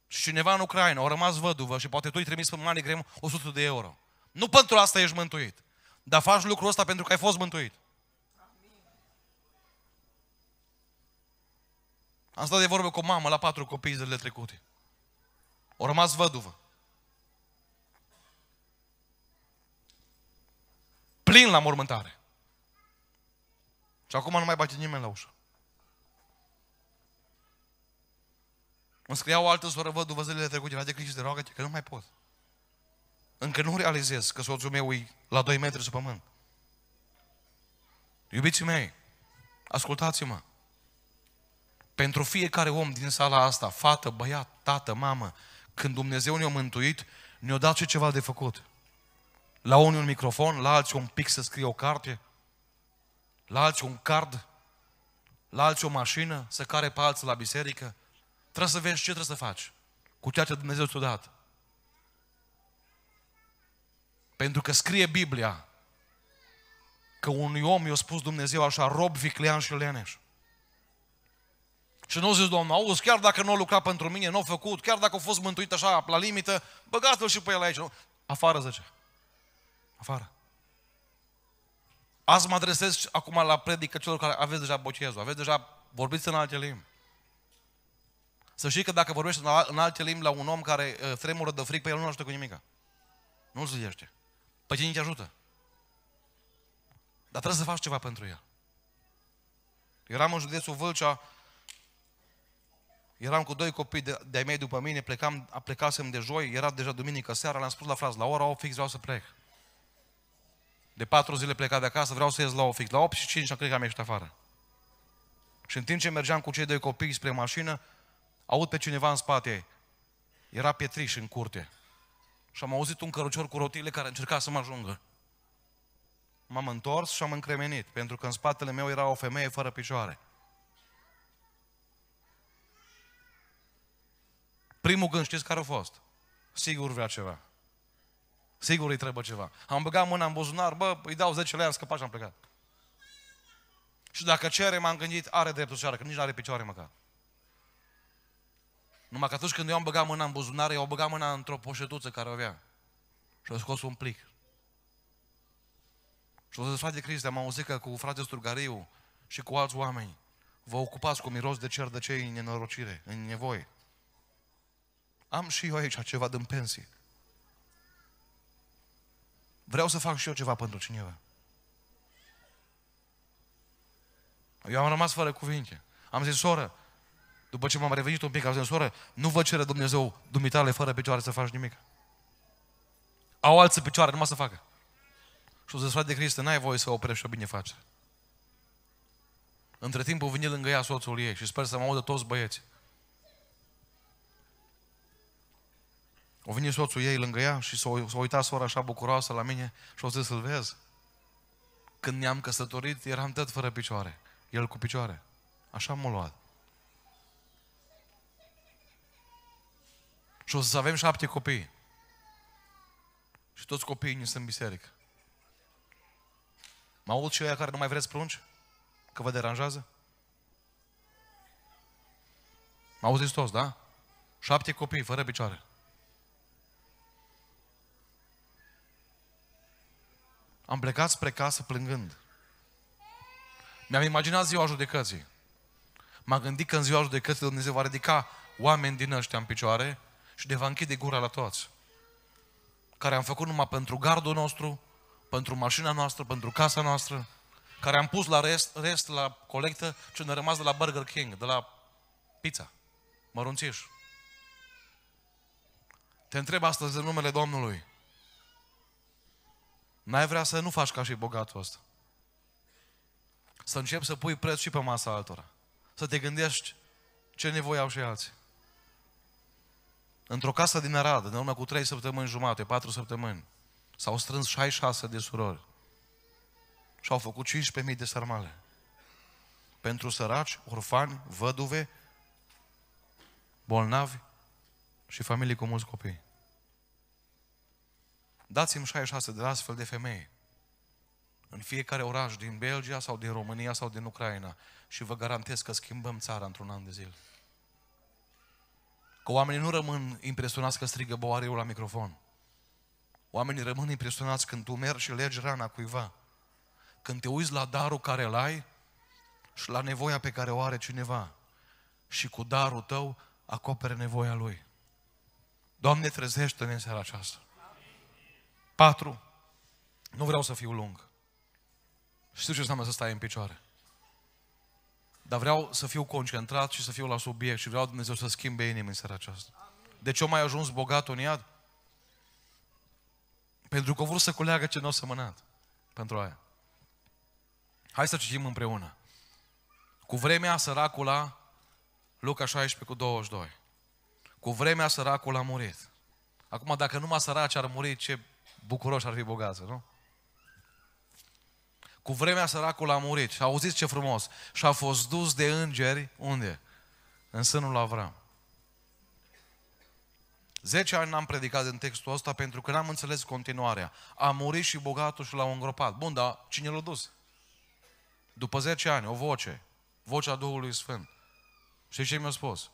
S1: Și cineva în Ucraina a rămas văduvă și poate tu îi trimis pe mare greu 100 de euro. Nu pentru asta ești mântuit, dar faci lucrul ăsta pentru că ai fost mântuit. Am stat de vorbă cu o mamă la patru copii zilele trecute. O rămas văduvă. plin la mormântare. Și acum nu mai bate nimeni la ușă. Mă scria o altă soră, văd după zilele trecute, de de roagă că nu mai pot. Încă nu realizez că soțul meu e la 2 metri sub pământ. Iubiții mei, ascultați-mă. Pentru fiecare om din sala asta, fată, băiat, tată, mamă, când Dumnezeu ne-a mântuit, ne-a dat și ceva de făcut. La unii un microfon, la alții un pic să scrie o carte, la alții un card, la alții o mașină, să care pe alții la biserică. Trebuie să vezi ce trebuie să faci cu ceea ce Dumnezeu ți-a dat. Pentru că scrie Biblia că unui om i-a spus Dumnezeu așa, rob, viclean și leneș. Și nu zis, Domnul, auzi, chiar dacă nu a lucrat pentru mine, nu a făcut, chiar dacă a fost mântuit așa la limită, băgați-l și pe el aici. Nu? Afară, zice. Afară. Azi mă adresez acum la predică celor care aveți deja bocezul, aveți deja, vorbiți în alte limbi. Să știi că dacă vorbești în alte limbi la un om care uh, tremură de frică, pe el nu-l ajută cu nimica. Nu-l zidește. Păi cine te ajută? Dar trebuie să faci ceva pentru el. Eram în județul Vâlcea, eram cu doi copii de, de-ai mei după mine, plecam, plecasem de joi, era deja duminică seara, l am spus la frază, la ora 8 fix vreau să plec. De patru zile plecat de acasă, vreau să ies la o fix. La 8 și 5 cred că am ieșit afară. Și în timp ce mergeam cu cei doi copii spre mașină, aud pe cineva în spate. Era pietriș în curte. Și am auzit un cărucior cu rotile care încerca să mă ajungă. M-am întors și am încremenit, pentru că în spatele meu era o femeie fără picioare. Primul gând știți care a fost? Sigur vrea ceva. Sigur îi trebuie ceva. Am băgat mâna în buzunar, bă, îi dau 10 lei, am scăpat și am plecat. Și dacă cere, m-am gândit, are dreptul să că nici nu are picioare măcar. Numai că atunci când eu am băgat mâna în buzunar, eu am băgat mâna într-o poșetuță care o avea. Și a scos un plic. Și o zis, frate Cristi, am auzit că cu frate Sturgariu și cu alți oameni vă ocupați cu miros de cer de cei în nenorocire, în nevoie. Am și eu aici ceva din pensie vreau să fac și eu ceva pentru cineva. Eu am rămas fără cuvinte. Am zis, soră, după ce m-am revenit un pic, am zis, soră, nu vă cere Dumnezeu dumitale fără picioare să faci nimic. Au alții picioare, numai să facă. Și o zis, frate Criste, n-ai voie să oprești o binefacere. Între timp, vine lângă ea soțul ei și sper să mă audă toți băieții. O venit soțul ei lângă ea și s-a uitat sora așa bucuroasă la mine și o zis să-l vezi. Când ne-am căsătorit, eram tot fără picioare. El cu picioare. Așa m-a luat. Și o să avem șapte copii. Și toți copiii ne sunt în biserică. Mă aud și care nu mai vreți prunci? Că vă deranjează? Mă auziți toți, da? Șapte copii, fără picioare. Am plecat spre casă plângând. Mi-am imaginat ziua judecății. M-am gândit că în ziua judecății Dumnezeu va ridica oameni din ăștia în picioare și de va închide gura la toți. Care am făcut numai pentru gardul nostru, pentru mașina noastră, pentru casa noastră, care am pus la rest, rest la colectă ce ne-a rămas de la Burger King, de la pizza, mărunțiș. Te întreb astăzi în numele Domnului, N-ai vrea să nu faci ca și bogatul ăsta. Să începi să pui preț și pe masa altora. Să te gândești ce nevoie au și alții. Într-o casă din Arad, în urmă cu trei săptămâni jumate, patru săptămâni, s-au strâns 66 de surori și au făcut 15.000 de sarmale. Pentru săraci, orfani, văduve, bolnavi și familii cu mulți copii. Dați-mi 66 de astfel de femei în fiecare oraș din Belgia sau din România sau din Ucraina și vă garantez că schimbăm țara într-un an de zile. Că oamenii nu rămân impresionați că strigă boariul la microfon. Oamenii rămân impresionați când tu mergi și legi rana cuiva. Când te uiți la darul care îl ai și la nevoia pe care o are cineva. Și cu darul tău acopere nevoia lui. Doamne, trezește-ne în seara aceasta. 4. Nu vreau să fiu lung. Știu ce înseamnă să stai în picioare. Dar vreau să fiu concentrat și să fiu la subiect și vreau Dumnezeu să schimbe inimă în seara aceasta. De ce o mai ajuns bogat în iad? Pentru că vor să culeagă ce nu au semănat pentru aia. Hai să citim împreună. Cu vremea săracul a Luca 16 cu 22. Cu vremea săracul a murit. Acum, dacă numai săraci ar muri, ce bucuroși ar fi bogatul, nu? Cu vremea săracul a murit și auziți ce frumos. Și a fost dus de îngeri, unde? În sânul lui Avram. Zece ani n-am predicat în textul ăsta pentru că n-am înțeles continuarea. A murit și bogatul și l-au îngropat. Bun, dar cine l-a dus? După zece ani, o voce. Vocea Duhului Sfânt. Și ce mi-a spus?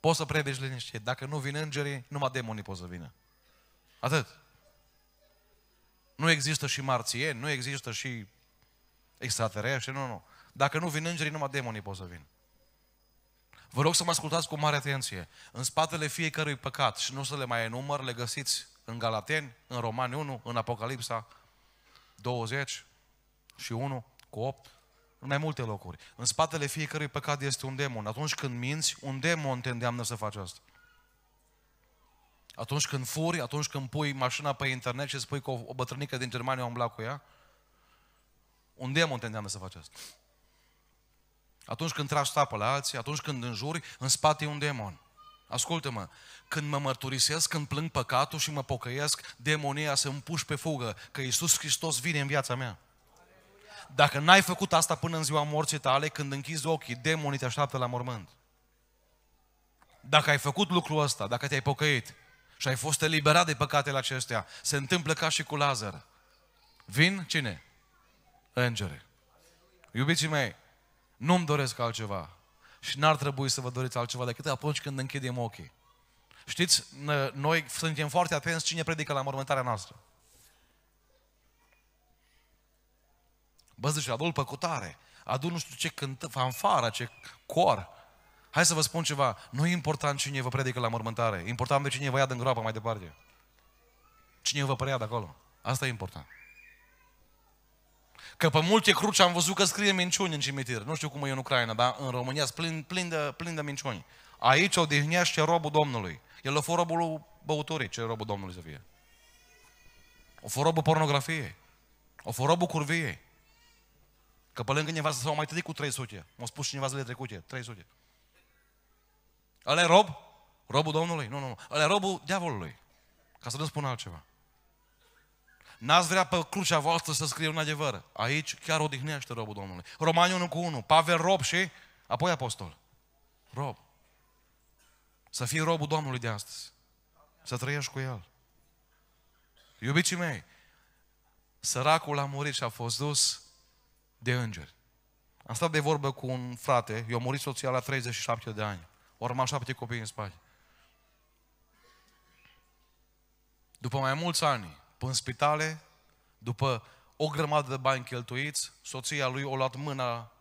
S1: Poți să predici liniște. Dacă nu vin îngerii, numai demonii pot să vină. Atât. Nu există și marțieni, nu există și extraterestre. nu, nu. Dacă nu vin îngerii, numai demonii pot să vin. Vă rog să mă ascultați cu mare atenție. În spatele fiecărui păcat, și nu să le mai enumăr, le găsiți în Galateni, în Romani 1, în Apocalipsa 20 și 1 cu 8, în mai multe locuri. În spatele fiecărui păcat este un demon. Atunci când minți, un demon te îndeamnă să faci asta. Atunci când furi, atunci când pui mașina pe internet și spui că o, o bătrânică din Germania a umblat cu ea, un demon te să faci asta. Atunci când tragi tapă la alții, atunci când înjuri, în spate e un demon. Ascultă-mă, când mă mărturisesc, când plâng păcatul și mă pocăiesc, demonia se împuși pe fugă, că Iisus Hristos vine în viața mea. Dacă n-ai făcut asta până în ziua morții tale, când închizi ochii, demonii te așteaptă la mormânt. Dacă ai făcut lucrul ăsta, dacă te-ai pocăit, și ai fost eliberat de păcatele acestea. Se întâmplă ca și cu Lazar. Vin cine? Îngere. Iubiții mei, nu-mi doresc altceva. Și n-ar trebui să vă doriți altceva decât atunci când închidem ochii. Știți, noi suntem foarte atenți cine predică la mormântarea noastră. Bă, zice, adul păcutare, adul nu știu ce cântă, fanfara, ce cor. Hai să vă spun ceva, nu e important cine vă predică la mormântare, e important pe cine vă ia din groapă mai departe. Cine vă preia de acolo. Asta e important. Că pe multe cruci am văzut că scrie minciuni în cimitir. Nu știu cum e în Ucraina, dar în România sunt plin, plin, de, plin de minciuni. Aici odihnește robul Domnului. El a fost robul băuturii, ce robul Domnului să fie. O fost robul pornografiei. O fost robul curviei. Că pe lângă cineva s-au mai trăit cu 300. M-a spus cineva zilele trecute, 300. Ăla e rob? Robul Domnului? Nu, nu, nu. Ăla e robul diavolului. Ca să nu spun altceva. N-ați vrea pe crucea voastră să scrie un adevăr. Aici chiar odihnește robul Domnului. Romani 1 cu 1. Pavel rob și apoi apostol. Rob. Să fii robul Domnului de astăzi. Să trăiești cu El. Iubiții mei, săracul a murit și a fost dus de îngeri. Am stat de vorbă cu un frate, eu a murit soția la 37 de ani. Au rămas șapte copii în spate. După mai mulți ani, în spitale, după o grămadă de bani cheltuiți, soția lui o luat mâna,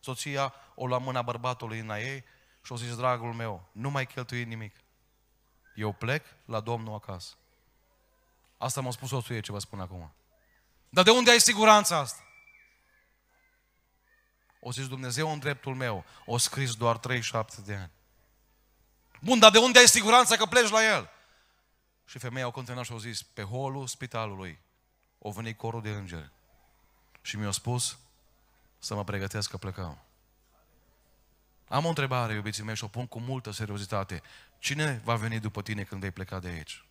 S1: soția o luat mâna bărbatului în ei și o zis, dragul meu, nu mai cheltui nimic. Eu plec la Domnul acasă. Asta m-a spus soțul ei ce vă spun acum. Dar de unde ai siguranța asta? O zis Dumnezeu în dreptul meu, o scris doar 37 de ani. Bun, dar de unde ai siguranța că pleci la el? Și femeia au continuat și au zis, pe holul spitalului o venit corul de îngeri. Și mi-a spus să mă pregătesc că plecăm. Am o întrebare, iubiții mei, și o pun cu multă seriozitate. Cine va veni după tine când vei pleca de aici?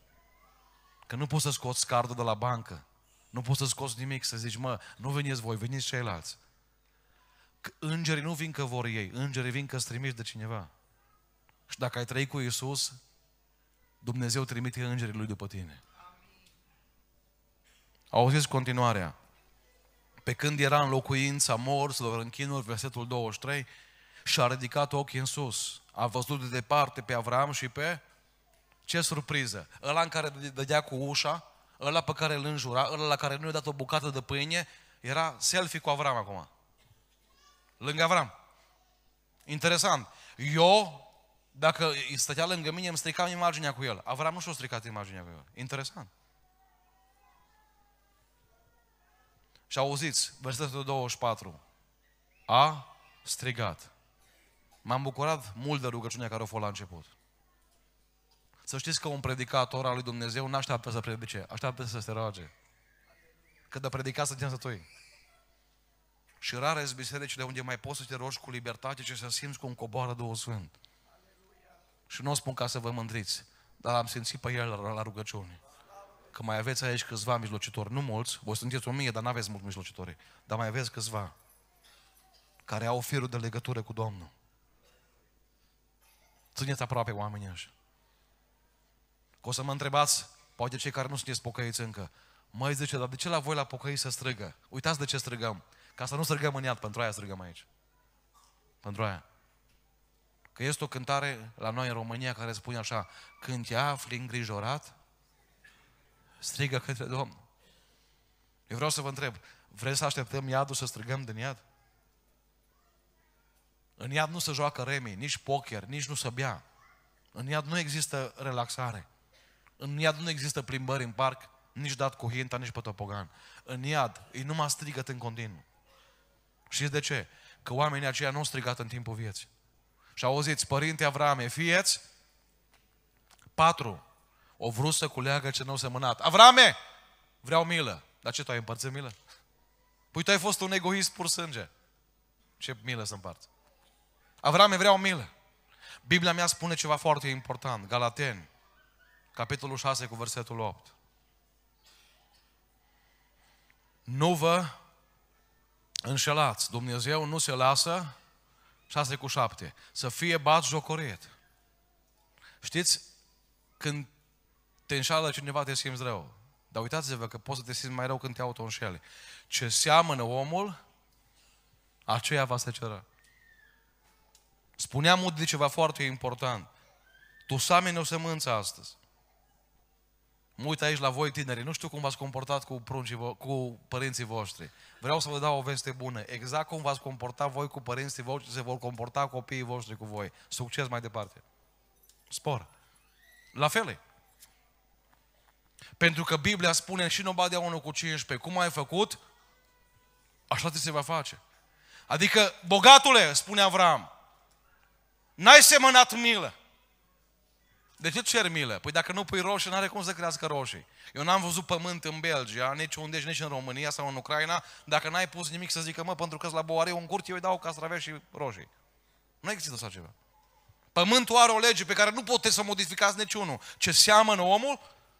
S1: Că nu poți să scoți cardul de la bancă. Nu poți să scoți nimic, să zici, mă, nu veniți voi, veniți ceilalți. Că îngerii nu vin că vor ei, îngerii vin că strimiși de cineva. Și dacă ai trăit cu Isus, Dumnezeu trimite îngerii Lui după tine. Auziți continuarea. Pe când era în locuința morților în chinul, versetul 23, și a ridicat ochii în sus. A văzut de departe pe Avram și pe... Ce surpriză! Ăla în care dădea cu ușa, ăla pe care îl înjura, ăla la care nu i-a dat o bucată de pâine, era selfie cu Avram acum. Lângă Avram. Interesant. Eu dacă stătea lângă mine, îmi stricam imaginea cu el. Avram nu și-a stricat imaginea cu el. Interesant. Și auziți, versetul 24. A strigat. M-am bucurat mult de rugăciunea care a fost la început. Să știți că un predicator al lui Dumnezeu nu așteaptă să predice, așteaptă să se roage. Că de predicat să să tui. Și rare sunt bisericile unde mai poți să te rogi cu libertate și să simți cum coboară Duhul Sfânt. Și nu o spun ca să vă mândriți, dar am simțit pe el la rugăciune. Că mai aveți aici câțiva mijlocitori, nu mulți, voi sunteți o mie, dar nu aveți mulți mijlocitori, dar mai aveți câțiva care au firul de legătură cu Domnul. Țineți aproape oamenii așa. Că o să mă întrebați, poate cei care nu sunteți pocăiți încă, mai zice, dar de ce la voi la pocăiți să strigă? Uitați de ce strigăm. Ca să nu strigăm în iad, pentru aia strigăm aici. Pentru aia. Că este o cântare la noi în România care spune așa, când te afli îngrijorat, strigă către Domnul. Eu vreau să vă întreb, vreți să așteptăm iadul să strigăm din iad? În iad nu se joacă remi, nici poker, nici nu se bea. În iad nu există relaxare. În iad nu există plimbări în parc, nici dat cu hinta, nici pe topogan. În iad, ei numai strigăt în continuu. Și de ce? Că oamenii aceia nu au strigat în timpul vieții. Și auziți, părinte Avrame, fieți patru. O vrut să culeagă ce nu semănat. Avrame, vreau milă. Dar ce tu ai împărțit milă? Păi tu ai fost un egoist pur sânge. Ce milă să împarți? Avrame, vreau milă. Biblia mea spune ceva foarte important. Galateni, capitolul 6 cu versetul 8. Nu vă înșelați. Dumnezeu nu se lasă 6 cu 7. Să fie bat jocorit. Știți, când te înșală cineva, te simți rău. Dar uitați-vă că poți să te simți mai rău când te înșele. Ce seamănă omul, aceea va ceră. Spuneam de ceva foarte important. Tu să o sămânță astăzi. Mă uit aici la voi, tineri, nu știu cum v-ați comportat cu, pruncii vo- cu părinții voștri. Vreau să vă dau o veste bună. Exact cum v-ați comportat voi cu părinții voștri, se vor comporta copiii voștri cu voi. Succes mai departe. Spor. La fel e. Pentru că Biblia spune și în badea unul cu 15, cum ai făcut, așa ți se va face. Adică, bogatule, spune Avram, n-ai semănat milă, de ce cer milă? Păi dacă nu pui roșii, n-are cum să crească roșii. Eu n-am văzut pământ în Belgia, nici unde, nici în România sau în Ucraina, dacă n-ai pus nimic să zică, mă, pentru că la boare un curte, eu îi dau castraveți și roșii. Nu există așa ceva. Pământul are o lege pe care nu puteți să o modificați niciunul. Ce seamănă omul,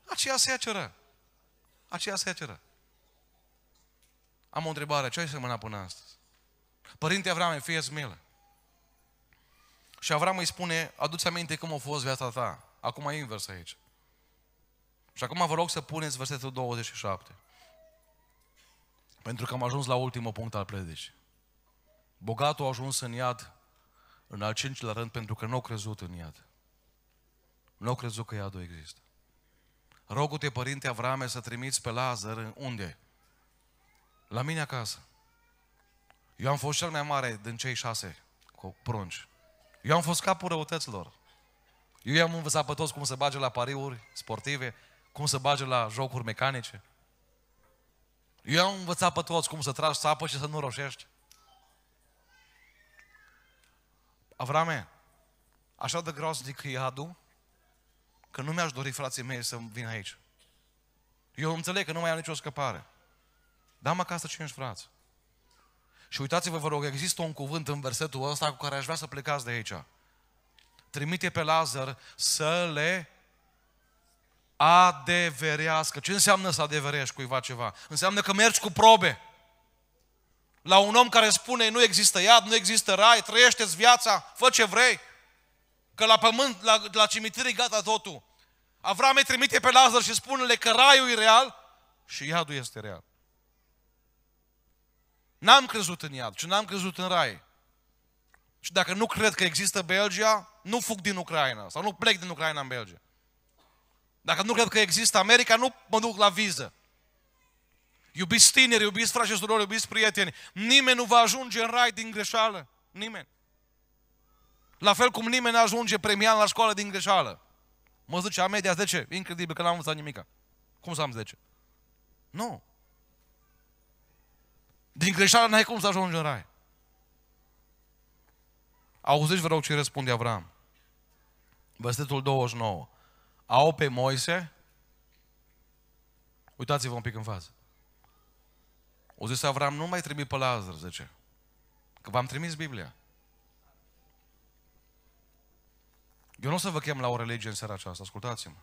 S1: aceea se ia Aceea se ia Am o întrebare, ce ai semănat până astăzi? Părinte Avram, fie milă. Și Avram îi spune, aduți aminte cum a fost viața ta. Acum e invers aici. Și acum vă rog să puneți versetul 27. Pentru că am ajuns la ultimul punct al predicii. Bogatul a ajuns în iad în al cincilea rând pentru că nu au crezut în iad. Nu au crezut că iadul există. Rogu-te, Părinte Avrame, să trimiți pe Lazar în unde? La mine acasă. Eu am fost cel mai mare din cei șase prunci. Eu am fost capul răutăților. Eu i-am învățat pe toți cum să bage la pariuri sportive, cum să bage la jocuri mecanice. Eu am învățat pe toți cum să tragi sapă și să nu roșești. Avrame, așa de groaznic e iadul, că nu mi-aș dori frații mei să vin aici. Eu înțeleg că nu mai am nicio scăpare. Dar am acasă cinci frați. Și uitați-vă, vă rog, există un cuvânt în versetul ăsta cu care aș vrea să plecați de aici trimite pe Lazar să le adeverească. Ce înseamnă să adeverești cuiva ceva? Înseamnă că mergi cu probe. La un om care spune nu există iad, nu există rai, trăiește-ți viața, fă ce vrei. Că la pământ, la, la cimitir e gata totul. Avram îi trimite pe Lazar și spune-le că raiul e real și iadul este real. N-am crezut în iad și n-am crezut în rai. Și dacă nu cred că există Belgia, nu fug din Ucraina sau nu plec din Ucraina în Belgia. Dacă nu cred că există America, nu mă duc la viză. Iubiți tineri, iubiți frați și surori, iubiți prieteni, nimeni nu va ajunge în rai din greșeală. Nimeni. La fel cum nimeni nu ajunge premian la școală din greșeală. Mă zice, a media 10, incredibil că n-am învățat nimica. Cum să am 10? Nu. Din greșeală n-ai cum să ajungi în rai. Auziți, vă rog, ce răspunde Avram. Versetul 29. Au pe Moise, uitați-vă un pic în față. O zis Avram, nu mai trimit pe Lazar, zice. Că v-am trimis Biblia. Eu nu o să vă chem la o religie în seara aceasta, ascultați-mă.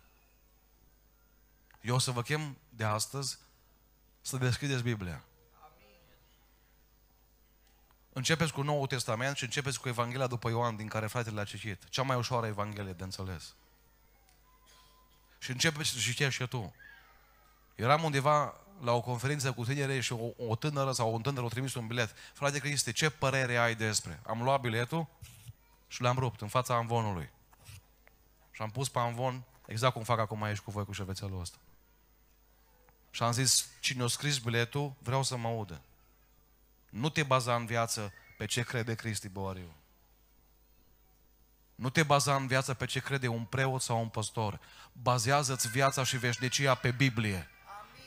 S1: Eu o să vă chem de astăzi să deschideți Biblia. Începeți cu Noul Testament și începeți cu Evanghelia după Ioan, din care fratele a citit. Cea mai ușoară Evanghelie de înțeles. Și începeți și citești și tu. Eram undeva la o conferință cu tinere și o, o tânără sau un tânăr o trimis un bilet. Frate Cristi, ce părere ai despre? Am luat biletul și l-am rupt în fața amvonului. Și am pus pe amvon exact cum fac acum aici cu voi cu șervețelul ăsta. Și am zis, cine a scris biletul, vreau să mă audă. Nu te baza în viață pe ce crede Cristi Boariu. Nu te baza în viață pe ce crede un preot sau un păstor. Bazează-ți viața și veșnicia pe Biblie, Amin.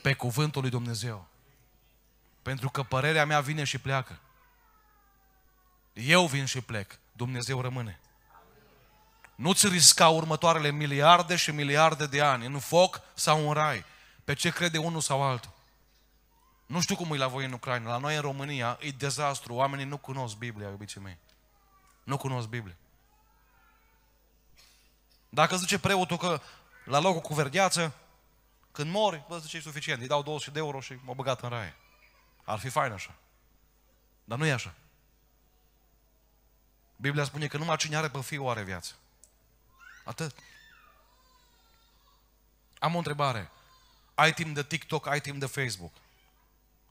S1: pe cuvântul lui Dumnezeu. Pentru că părerea mea vine și pleacă. Eu vin și plec. Dumnezeu rămâne. Nu-ți risca următoarele miliarde și miliarde de ani în foc sau în rai, pe ce crede unul sau altul. Nu știu cum e la voi în Ucraina, la noi în România e dezastru. Oamenii nu cunosc Biblia, iubiții mei. Nu cunosc Biblia. Dacă zice preotul că la locul cu verdeață, când mori, vă zice, e suficient, îi dau 200 de euro și mă băgat în raie. Ar fi fain așa. Dar nu e așa. Biblia spune că numai cine are pe fiu are viață. Atât. Am o întrebare. Ai timp de TikTok, ai timp de Facebook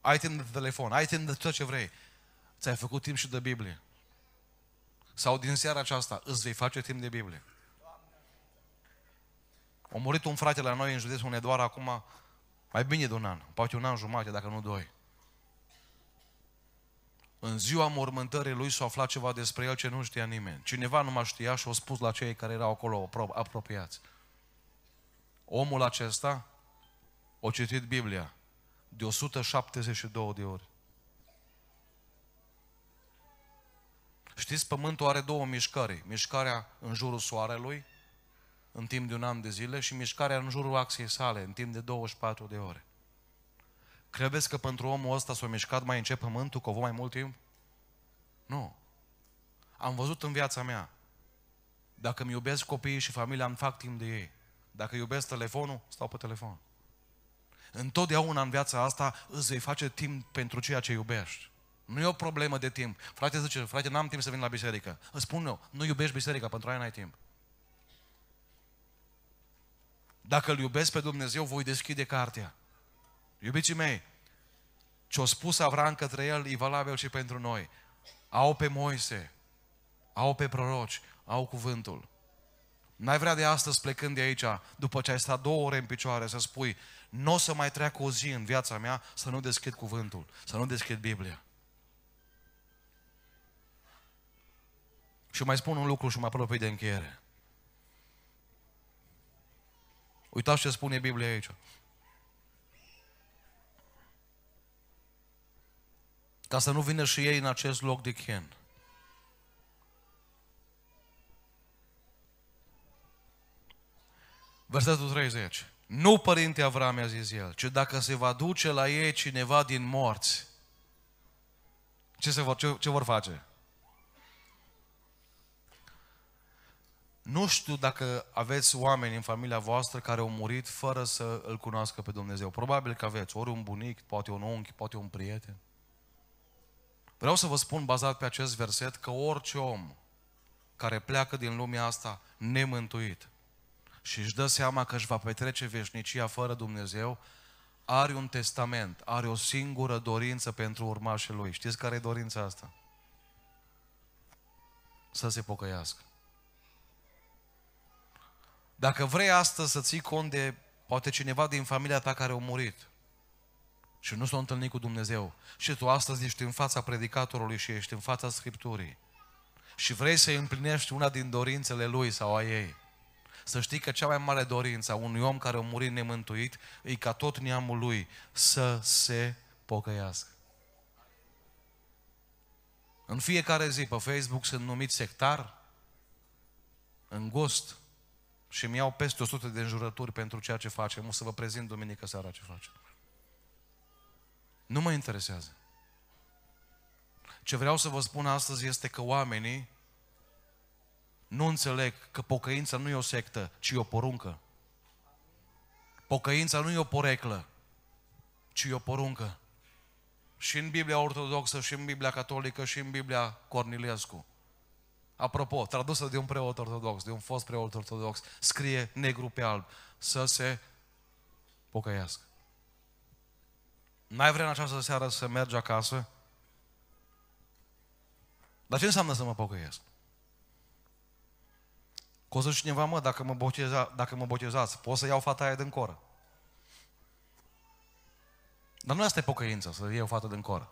S1: ai timp de telefon, ai timp de tot ce vrei. Ți-ai făcut timp și de Biblie. Sau din seara aceasta îți vei face timp de Biblie. A murit un frate la noi în județul Nedoara acum mai bine de un an, poate un an jumate, dacă nu doi. În ziua mormântării lui s-a aflat ceva despre el ce nu știa nimeni. Cineva nu mai știa și a spus la cei care erau acolo apropiați. Omul acesta a citit Biblia de 172 de ori. Știți, Pământul are două mișcări. Mișcarea în jurul Soarelui, în timp de un an de zile, și mișcarea în jurul axei sale, în timp de 24 de ore. Credeți că pentru omul ăsta s-a mișcat mai încet Pământul, că o mai mult timp? Nu. Am văzut în viața mea. Dacă îmi iubesc copiii și familia, îmi fac timp de ei. Dacă iubesc telefonul, stau pe telefon. Întotdeauna în viața asta îți vei face timp pentru ceea ce iubești. Nu e o problemă de timp. Frate zice, frate, n-am timp să vin la biserică. Îți spun eu, nu iubești biserica, pentru aia n-ai timp. Dacă îl iubesc pe Dumnezeu, voi deschide cartea. Iubiții mei, ce-a spus Avram către el, e valabil și pentru noi. Au pe Moise, au pe proroci, au cuvântul. N-ai vrea de astăzi plecând de aici, după ce ai stat două ore în picioare, să spui, nu o să mai treacă o zi în viața mea să nu deschid cuvântul, să nu deschid Biblia. Și mai spun un lucru și mă apropii de încheiere. Uitați ce spune Biblia aici. Ca să nu vină și ei în acest loc de chin. Versetul 30. Nu părinte Avram a zis el, ci dacă se va duce la ei cineva din morți, ce, se vor, ce, ce vor face? Nu știu dacă aveți oameni în familia voastră care au murit fără să îl cunoască pe Dumnezeu. Probabil că aveți, ori un bunic, poate un unchi, poate un prieten. Vreau să vă spun bazat pe acest verset că orice om care pleacă din lumea asta nemântuit și își dă seama că își va petrece veșnicia fără Dumnezeu, are un testament, are o singură dorință pentru urmașii lui. Știți care e dorința asta? Să se pocăiască. Dacă vrei astăzi să ții cont de poate cineva din familia ta care a murit și nu s-a întâlnit cu Dumnezeu și tu astăzi ești în fața predicatorului și ești în fața Scripturii și vrei să împlinești una din dorințele lui sau a ei, să știi că cea mai mare dorință a unui om care a murit nemântuit e ca tot neamul lui să se pocăiască. În fiecare zi pe Facebook sunt numit sectar, în gost și mi au peste 100 de înjurături pentru ceea ce facem. O să vă prezint duminică seara ce facem. Nu mă interesează. Ce vreau să vă spun astăzi este că oamenii nu înțeleg că pocăința nu e o sectă, ci e o poruncă. Pocăința nu e o poreclă, ci e o poruncă. Și în Biblia ortodoxă, și în Biblia catolică, și în Biblia Cornilescu. Apropo, tradusă de un preot ortodox, de un fost preot ortodox, scrie negru pe alb, să se pocăiască. N-ai vrea în această seară să mergi acasă? Dar ce înseamnă să mă pocăiesc? Că o să cineva, mă, dacă mă, boteza, dacă mă botezați, pot să iau fata aia din coră. Dar nu asta e pocăință, să iei o fată din coră.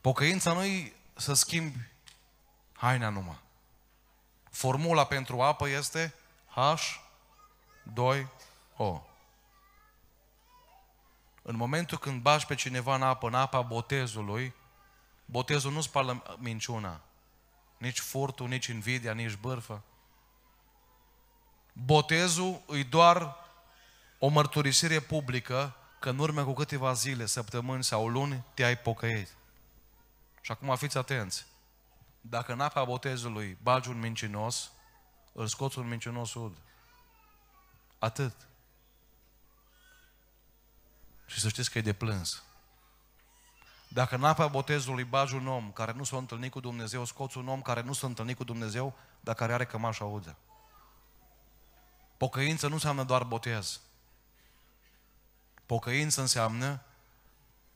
S1: Pocăința nu să schimbi haina numai. Formula pentru apă este H2O. În momentul când bași pe cineva în apă, în apa botezului, botezul nu spală minciuna, nici furtul, nici invidia, nici bârfă. Botezul îi doar o mărturisire publică că în urmă cu câteva zile, săptămâni sau luni te-ai pocăit. Și acum fiți atenți. Dacă în apa botezului bagi un mincinos, îl scoți un mincinos ud. Atât. Și să știți că e de plâns. Dacă în apa botezului bagi un om care nu s-a întâlnit cu Dumnezeu, scoți un om care nu s-a întâlnit cu Dumnezeu, dar care are cămașa udă. Pocăință nu înseamnă doar botez. Pocăință înseamnă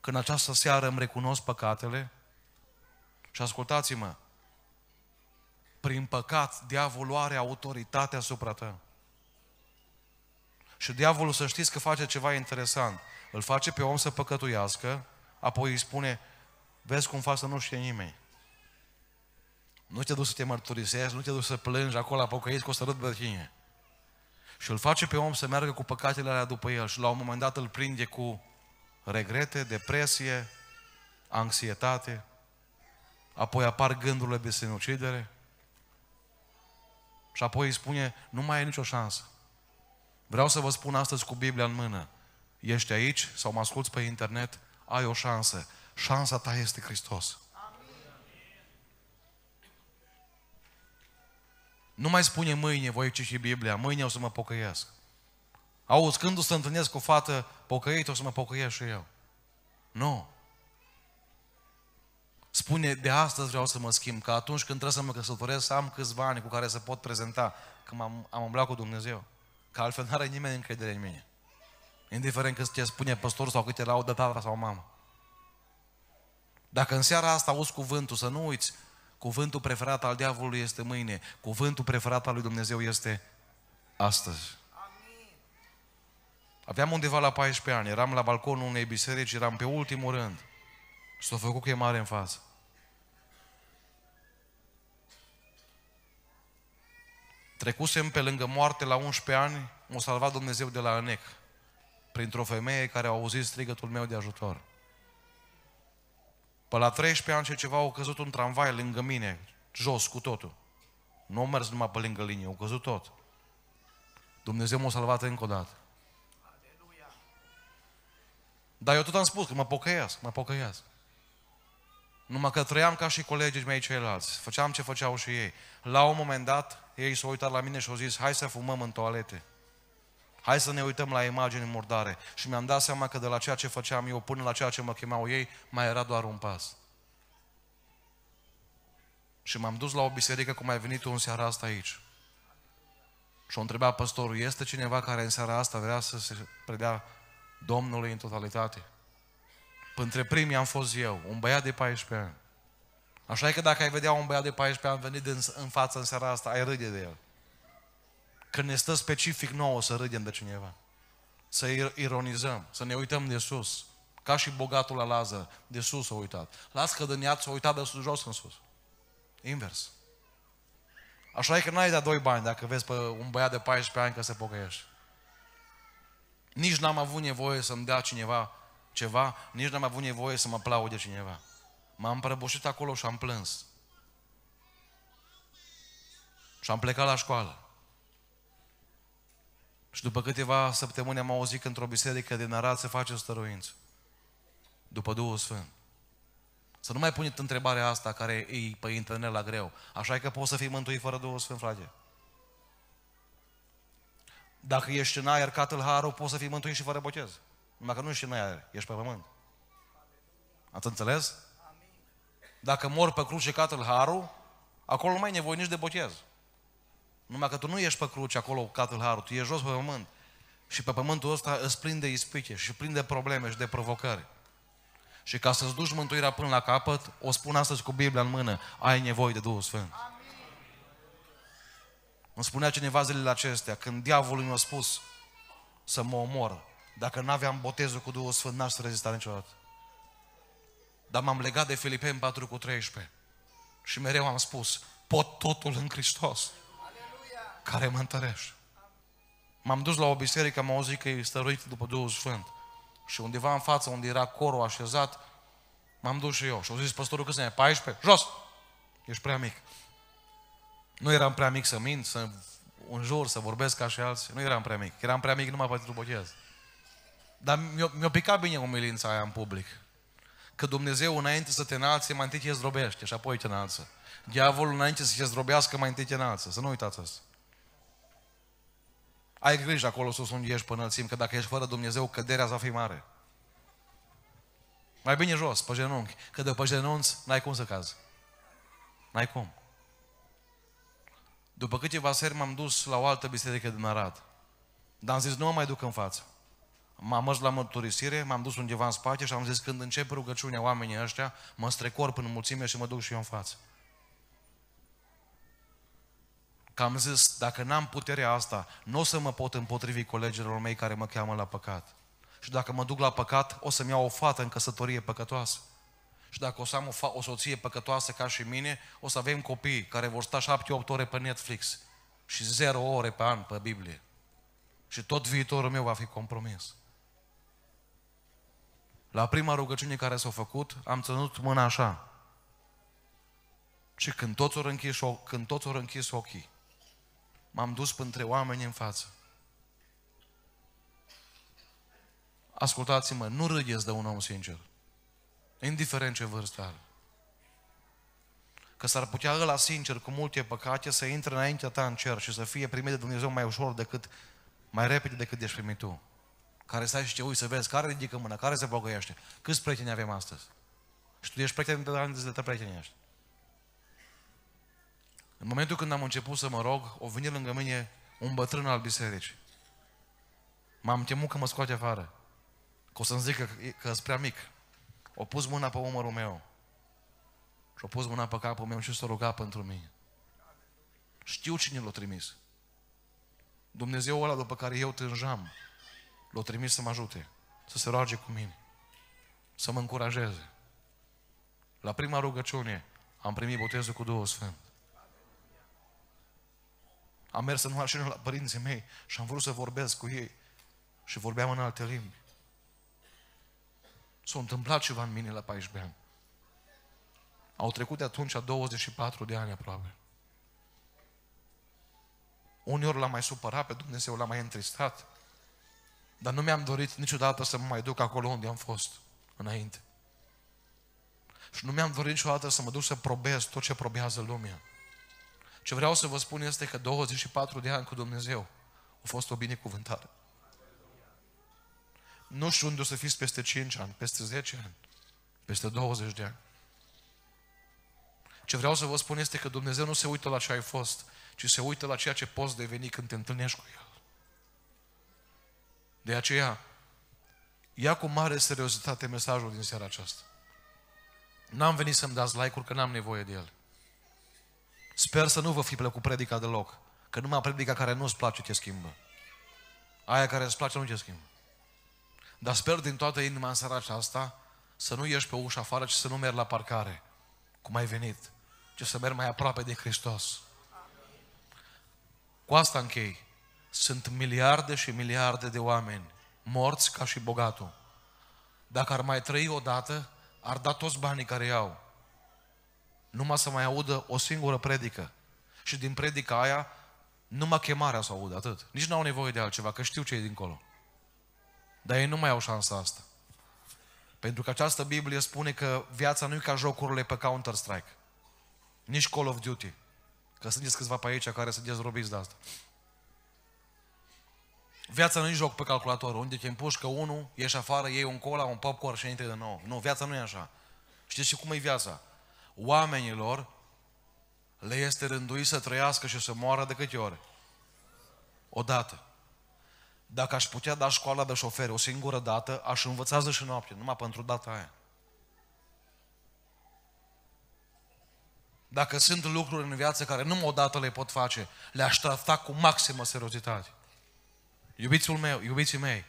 S1: că în această seară îmi recunosc păcatele și ascultați-mă, prin păcat diavolul are autoritate asupra ta. Și diavolul să știți că face ceva interesant. Îl face pe om să păcătuiască, Apoi îi spune, vezi cum faci să nu știe nimeni. Nu te duci să te mărturisezi, nu te duci să plângi acolo apocăiți că o să râd de tine. Și îl face pe om să meargă cu păcatele alea după el și la un moment dat îl prinde cu regrete, depresie, anxietate, apoi apar gândurile de sinucidere și apoi îi spune, nu mai ai nicio șansă. Vreau să vă spun astăzi cu Biblia în mână. Ești aici sau mă asculți pe internet? ai o șansă. Șansa ta este Hristos. Nu mai spune mâine, voi ce și Biblia, mâine o să mă pocăiesc. Auzi, când o să întâlnesc o fată pocăită, o să mă pocăiesc și eu. Nu. Spune, de astăzi vreau să mă schimb, că atunci când trebuie să mă căsătoresc, să am câțiva ani cu care să pot prezenta, că m-am am umblat cu Dumnezeu. Că altfel nu are nimeni încredere în mine. Indiferent cât ce spune păstorul sau câte laudă tata sau mama. Dacă în seara asta auzi cuvântul, să nu uiți, cuvântul preferat al diavolului este mâine, cuvântul preferat al lui Dumnezeu este astăzi. Aveam undeva la 14 ani, eram la balconul unei biserici, eram pe ultimul rând. Și s-a făcut că e mare în față. Trecusem pe lângă moarte la 11 ani, m-a salvat Dumnezeu de la ANEC printr-o femeie care a auzit strigătul meu de ajutor. Pe la 13 ani și ceva au căzut un tramvai lângă mine, jos cu totul. Nu au mers numai pe lângă linie, au căzut tot. Dumnezeu m-a salvat încă o dată. Aleluia. Dar eu tot am spus că mă pocăiesc, mă pocăiesc. Numai că trăiam ca și colegii mei ceilalți. Făceam ce făceau și ei. La un moment dat, ei s-au uitat la mine și au zis, hai să fumăm în toalete. Hai să ne uităm la imagini murdare. Și mi-am dat seama că de la ceea ce făceam eu până la ceea ce mă chemau ei, mai era doar un pas. Și m-am dus la o biserică cum ai venit tu în seara asta aici. Și o întreba păstorul, este cineva care în seara asta vrea să se predea Domnului în totalitate? Între primii am fost eu, un băiat de 14 ani. Așa e că dacă ai vedea un băiat de 14 ani venit în, în față în seara asta, ai râde de el. Când ne stă specific nouă să râdem de cineva, să ironizăm, să ne uităm de sus, ca și bogatul la Lazar, de sus s-a uitat. Las că dâneați s-a uitat de sus, jos în sus. Invers. Așa e că n-ai dat doi bani dacă vezi pe un băiat de 14 ani că se pocăiește. Nici n-am avut nevoie să-mi dea cineva ceva, nici n-am avut nevoie să mă aplaude cineva. M-am prăbușit acolo și am plâns. Și am plecat la școală. Și după câteva săptămâni am auzit că într-o biserică din Arad se face o stăruință. După Duhul Sfânt. Să nu mai puneți întrebarea asta care e pe internet la greu. Așa e că poți să fii mântuit fără Duhul Sfânt, frate. Dacă ești în aer, cat harul, poți să fii mântuit și fără botez. Numai că nu ești în aer, ești pe pământ. Ați înțeles? Dacă mor pe cruce cat harul, acolo nu mai e nevoie nici de botez. Numai că tu nu ești pe cruce acolo cu catul harul, tu ești jos pe pământ. Și pe pământul ăsta îți plin ispite și plin probleme și de provocări. Și ca să-ți duci mântuirea până la capăt, o spun astăzi cu Biblia în mână, ai nevoie de Duhul Sfânt. Amin. Îmi spunea cineva zilele acestea, când diavolul mi-a spus să mă omor, dacă n-aveam botezul cu Duhul Sfânt, n-aș rezista niciodată. Dar m-am legat de Filipeni 4 cu 13 și mereu am spus, pot totul în Hristos. Amin care mă întărește. M-am dus la o biserică, am auzit că e stăruit după Duhul Sfânt. Și undeva în față, unde era corul așezat, m-am dus și eu. Și au zis, păstorul, câți ne 14? Jos! Ești prea mic. Nu eram prea mic să mint, să jur, să vorbesc ca și alții. Nu eram prea mic. Eram prea mic numai pentru botez. Dar mi-a, mi picat bine umilința aia în public. Că Dumnezeu înainte să te înalțe, mai întâi te zdrobește și apoi te înalță. Diavolul înainte să te zdrobească, mai întâi te înalță. Să nu uitați asta. Ai grijă acolo sus unde ești până înălțim, că dacă ești fără Dumnezeu, căderea va fi mare. Mai bine jos, pe genunchi, că de pe genunchi n-ai cum să cazi. N-ai cum. După câteva seri m-am dus la o altă biserică din Arad. Dar am zis, nu mă mai duc în față. M-am mers la mărturisire, m-am dus undeva în spate și am zis, când încep rugăciunea oamenii ăștia, mă strecor până în mulțime și mă duc și eu în față. Că am zis, dacă n-am puterea asta, nu o să mă pot împotrivi colegilor mei care mă cheamă la păcat. Și dacă mă duc la păcat, o să-mi iau o fată în căsătorie păcătoasă. Și dacă o să am o, fa- o soție păcătoasă ca și mine, o să avem copii care vor sta 7-8 ore pe Netflix și 0 ore pe an pe Biblie. Și tot viitorul meu va fi compromis. La prima rugăciune care s-a făcut, am ținut mâna așa. Și când toți au închis, când închis ochii, m-am dus între oameni în față. Ascultați-mă, nu râdeți de un om sincer. Indiferent ce vârstă are. Că s-ar putea ăla sincer cu multe păcate să intre înaintea ta în cer și să fie primit de Dumnezeu mai ușor decât, mai repede decât ești primit tu. Care stai și te uiți să vezi care ridică mâna, care se pocăiește. Câți prieteni avem astăzi? Și tu ești prieten de ani de te ești. În momentul când am început să mă rog, o venit lângă mine un bătrân al bisericii. M-am temut că mă scoate afară. Că o să-mi zică că, sunt prea mic. O pus mâna pe umărul meu. Și o pus mâna pe capul meu și s-a rugat pentru mine. Știu cine l-a trimis. Dumnezeu ăla după care eu tânjam, l-a trimis să mă ajute, să se roage cu mine, să mă încurajeze. La prima rugăciune am primit botezul cu Duhul Sfânt. Am mers în mașină la părinții mei și am vrut să vorbesc cu ei. Și vorbeam în alte limbi. S-a întâmplat ceva în mine la 14 ani. Au trecut de atunci 24 de ani aproape. Uneori l-am mai supărat pe Dumnezeu, l-am mai întristat. Dar nu mi-am dorit niciodată să mă mai duc acolo unde am fost înainte. Și nu mi-am dorit niciodată să mă duc să probez tot ce probează lumea. Ce vreau să vă spun este că 24 de ani cu Dumnezeu a fost o binecuvântare. Nu știu unde o să fiți peste 5 ani, peste 10 ani, peste 20 de ani. Ce vreau să vă spun este că Dumnezeu nu se uită la ce ai fost, ci se uită la ceea ce poți deveni când te întâlnești cu El. De aceea, ia cu mare seriozitate mesajul din seara aceasta. N-am venit să-mi dați like-uri, că n-am nevoie de ele. Sper să nu vă fi plăcut predica deloc. Că numai predica care nu-ți place te schimbă. Aia care îți place nu te schimbă. Dar sper din toată inima în seara aceasta să nu ieși pe ușa afară, ci să nu mergi la parcare, cum ai venit, ci să mergi mai aproape de Hristos. Cu asta închei. Sunt miliarde și miliarde de oameni morți ca și bogatul. Dacă ar mai trăi odată, ar da toți banii care iau numai să mai audă o singură predică. Și din predica aia, numai chemarea să o audă, atât. Nici nu au nevoie de altceva, că știu ce e dincolo. Dar ei nu mai au șansa asta. Pentru că această Biblie spune că viața nu e ca jocurile pe Counter-Strike. Nici Call of Duty. Că sunteți câțiva pe aici care sunteți robiți de asta. Viața nu e joc pe calculator, unde te împușcă unul, ieși afară, iei un cola, un popcorn și intri de nou. Nu, viața nu e așa. Știți și cum e viața? oamenilor le este rânduit să trăiască și să moară de câte ori? Odată. Dacă aș putea da școala de șoferi o singură dată, aș învăța și noapte, numai pentru data aia. Dacă sunt lucruri în viață care numai odată le pot face, le-aș trata cu maximă seriozitate. Iubițul meu, iubiții mei,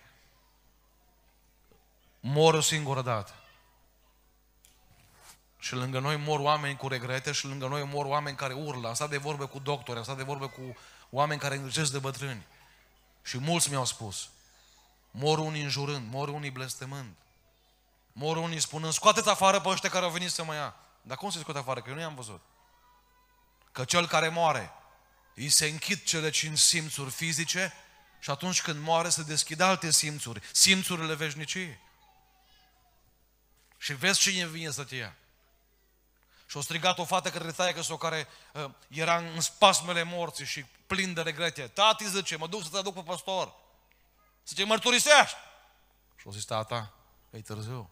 S1: mor o singură dată. Și lângă noi mor oameni cu regrete și lângă noi mor oameni care urlă. Am stat de vorbe cu doctori, am stat de vorbe cu oameni care îngrijesc de bătrâni. Și mulți mi-au spus, mor unii înjurând, mor unii blestemând. Mor unii spunând, scoateți afară pe ăștia care au venit să mă ia. Dar cum se scoate afară? Că eu nu i-am văzut. Că cel care moare, îi se închid cele cinci simțuri fizice și atunci când moare se deschid alte simțuri, simțurile veșnicii. Și vezi cine vine să te ia. Și o strigat o fată către taie că care uh, era în spasmele morții și plin de regrete. Tati zice, mă duc să te aduc pe pastor. Zice, mărturisești. Și o zis tata, da, e târziu.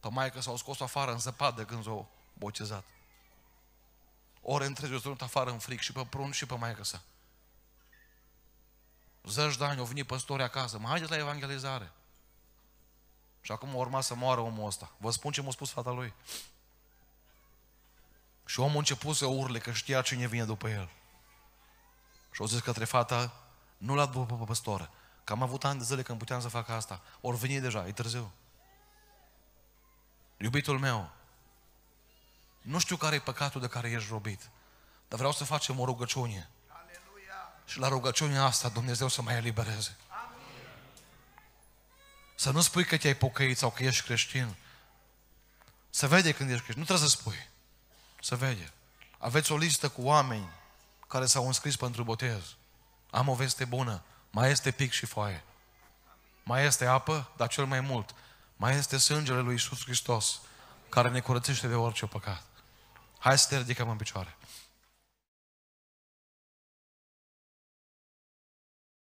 S1: Pe maică s-au scos afară în zăpadă când s-au bocezat. Ore întregi o strânut afară în fric și pe prun și pe maică sa. Zeci de ani au venit păstori acasă, mă haideți la evangelizare. Și acum urma să moară omul ăsta. Vă spun ce m-a spus fata lui. Și omul a început să urle că știa cine vine după el. Și au zis către fata, nu l-a după păstoră, că am avut ani de zile când puteam să fac asta. Or veni deja, e târziu. Iubitul meu, nu știu care e păcatul de care ești robit, dar vreau să facem o rugăciune. Aleluia. Și la rugăciunea asta Dumnezeu să mai elibereze. Să nu spui că te-ai pocăit sau că ești creștin. Să vede când ești creștin. Nu trebuie să spui. Să vede. Aveți o listă cu oameni care s-au înscris pentru botez. Am o veste bună. Mai este pic și foaie. Mai este apă, dar cel mai mult. Mai este sângele lui Isus Hristos, care ne curățește de orice păcat. Hai să te ridicăm în picioare.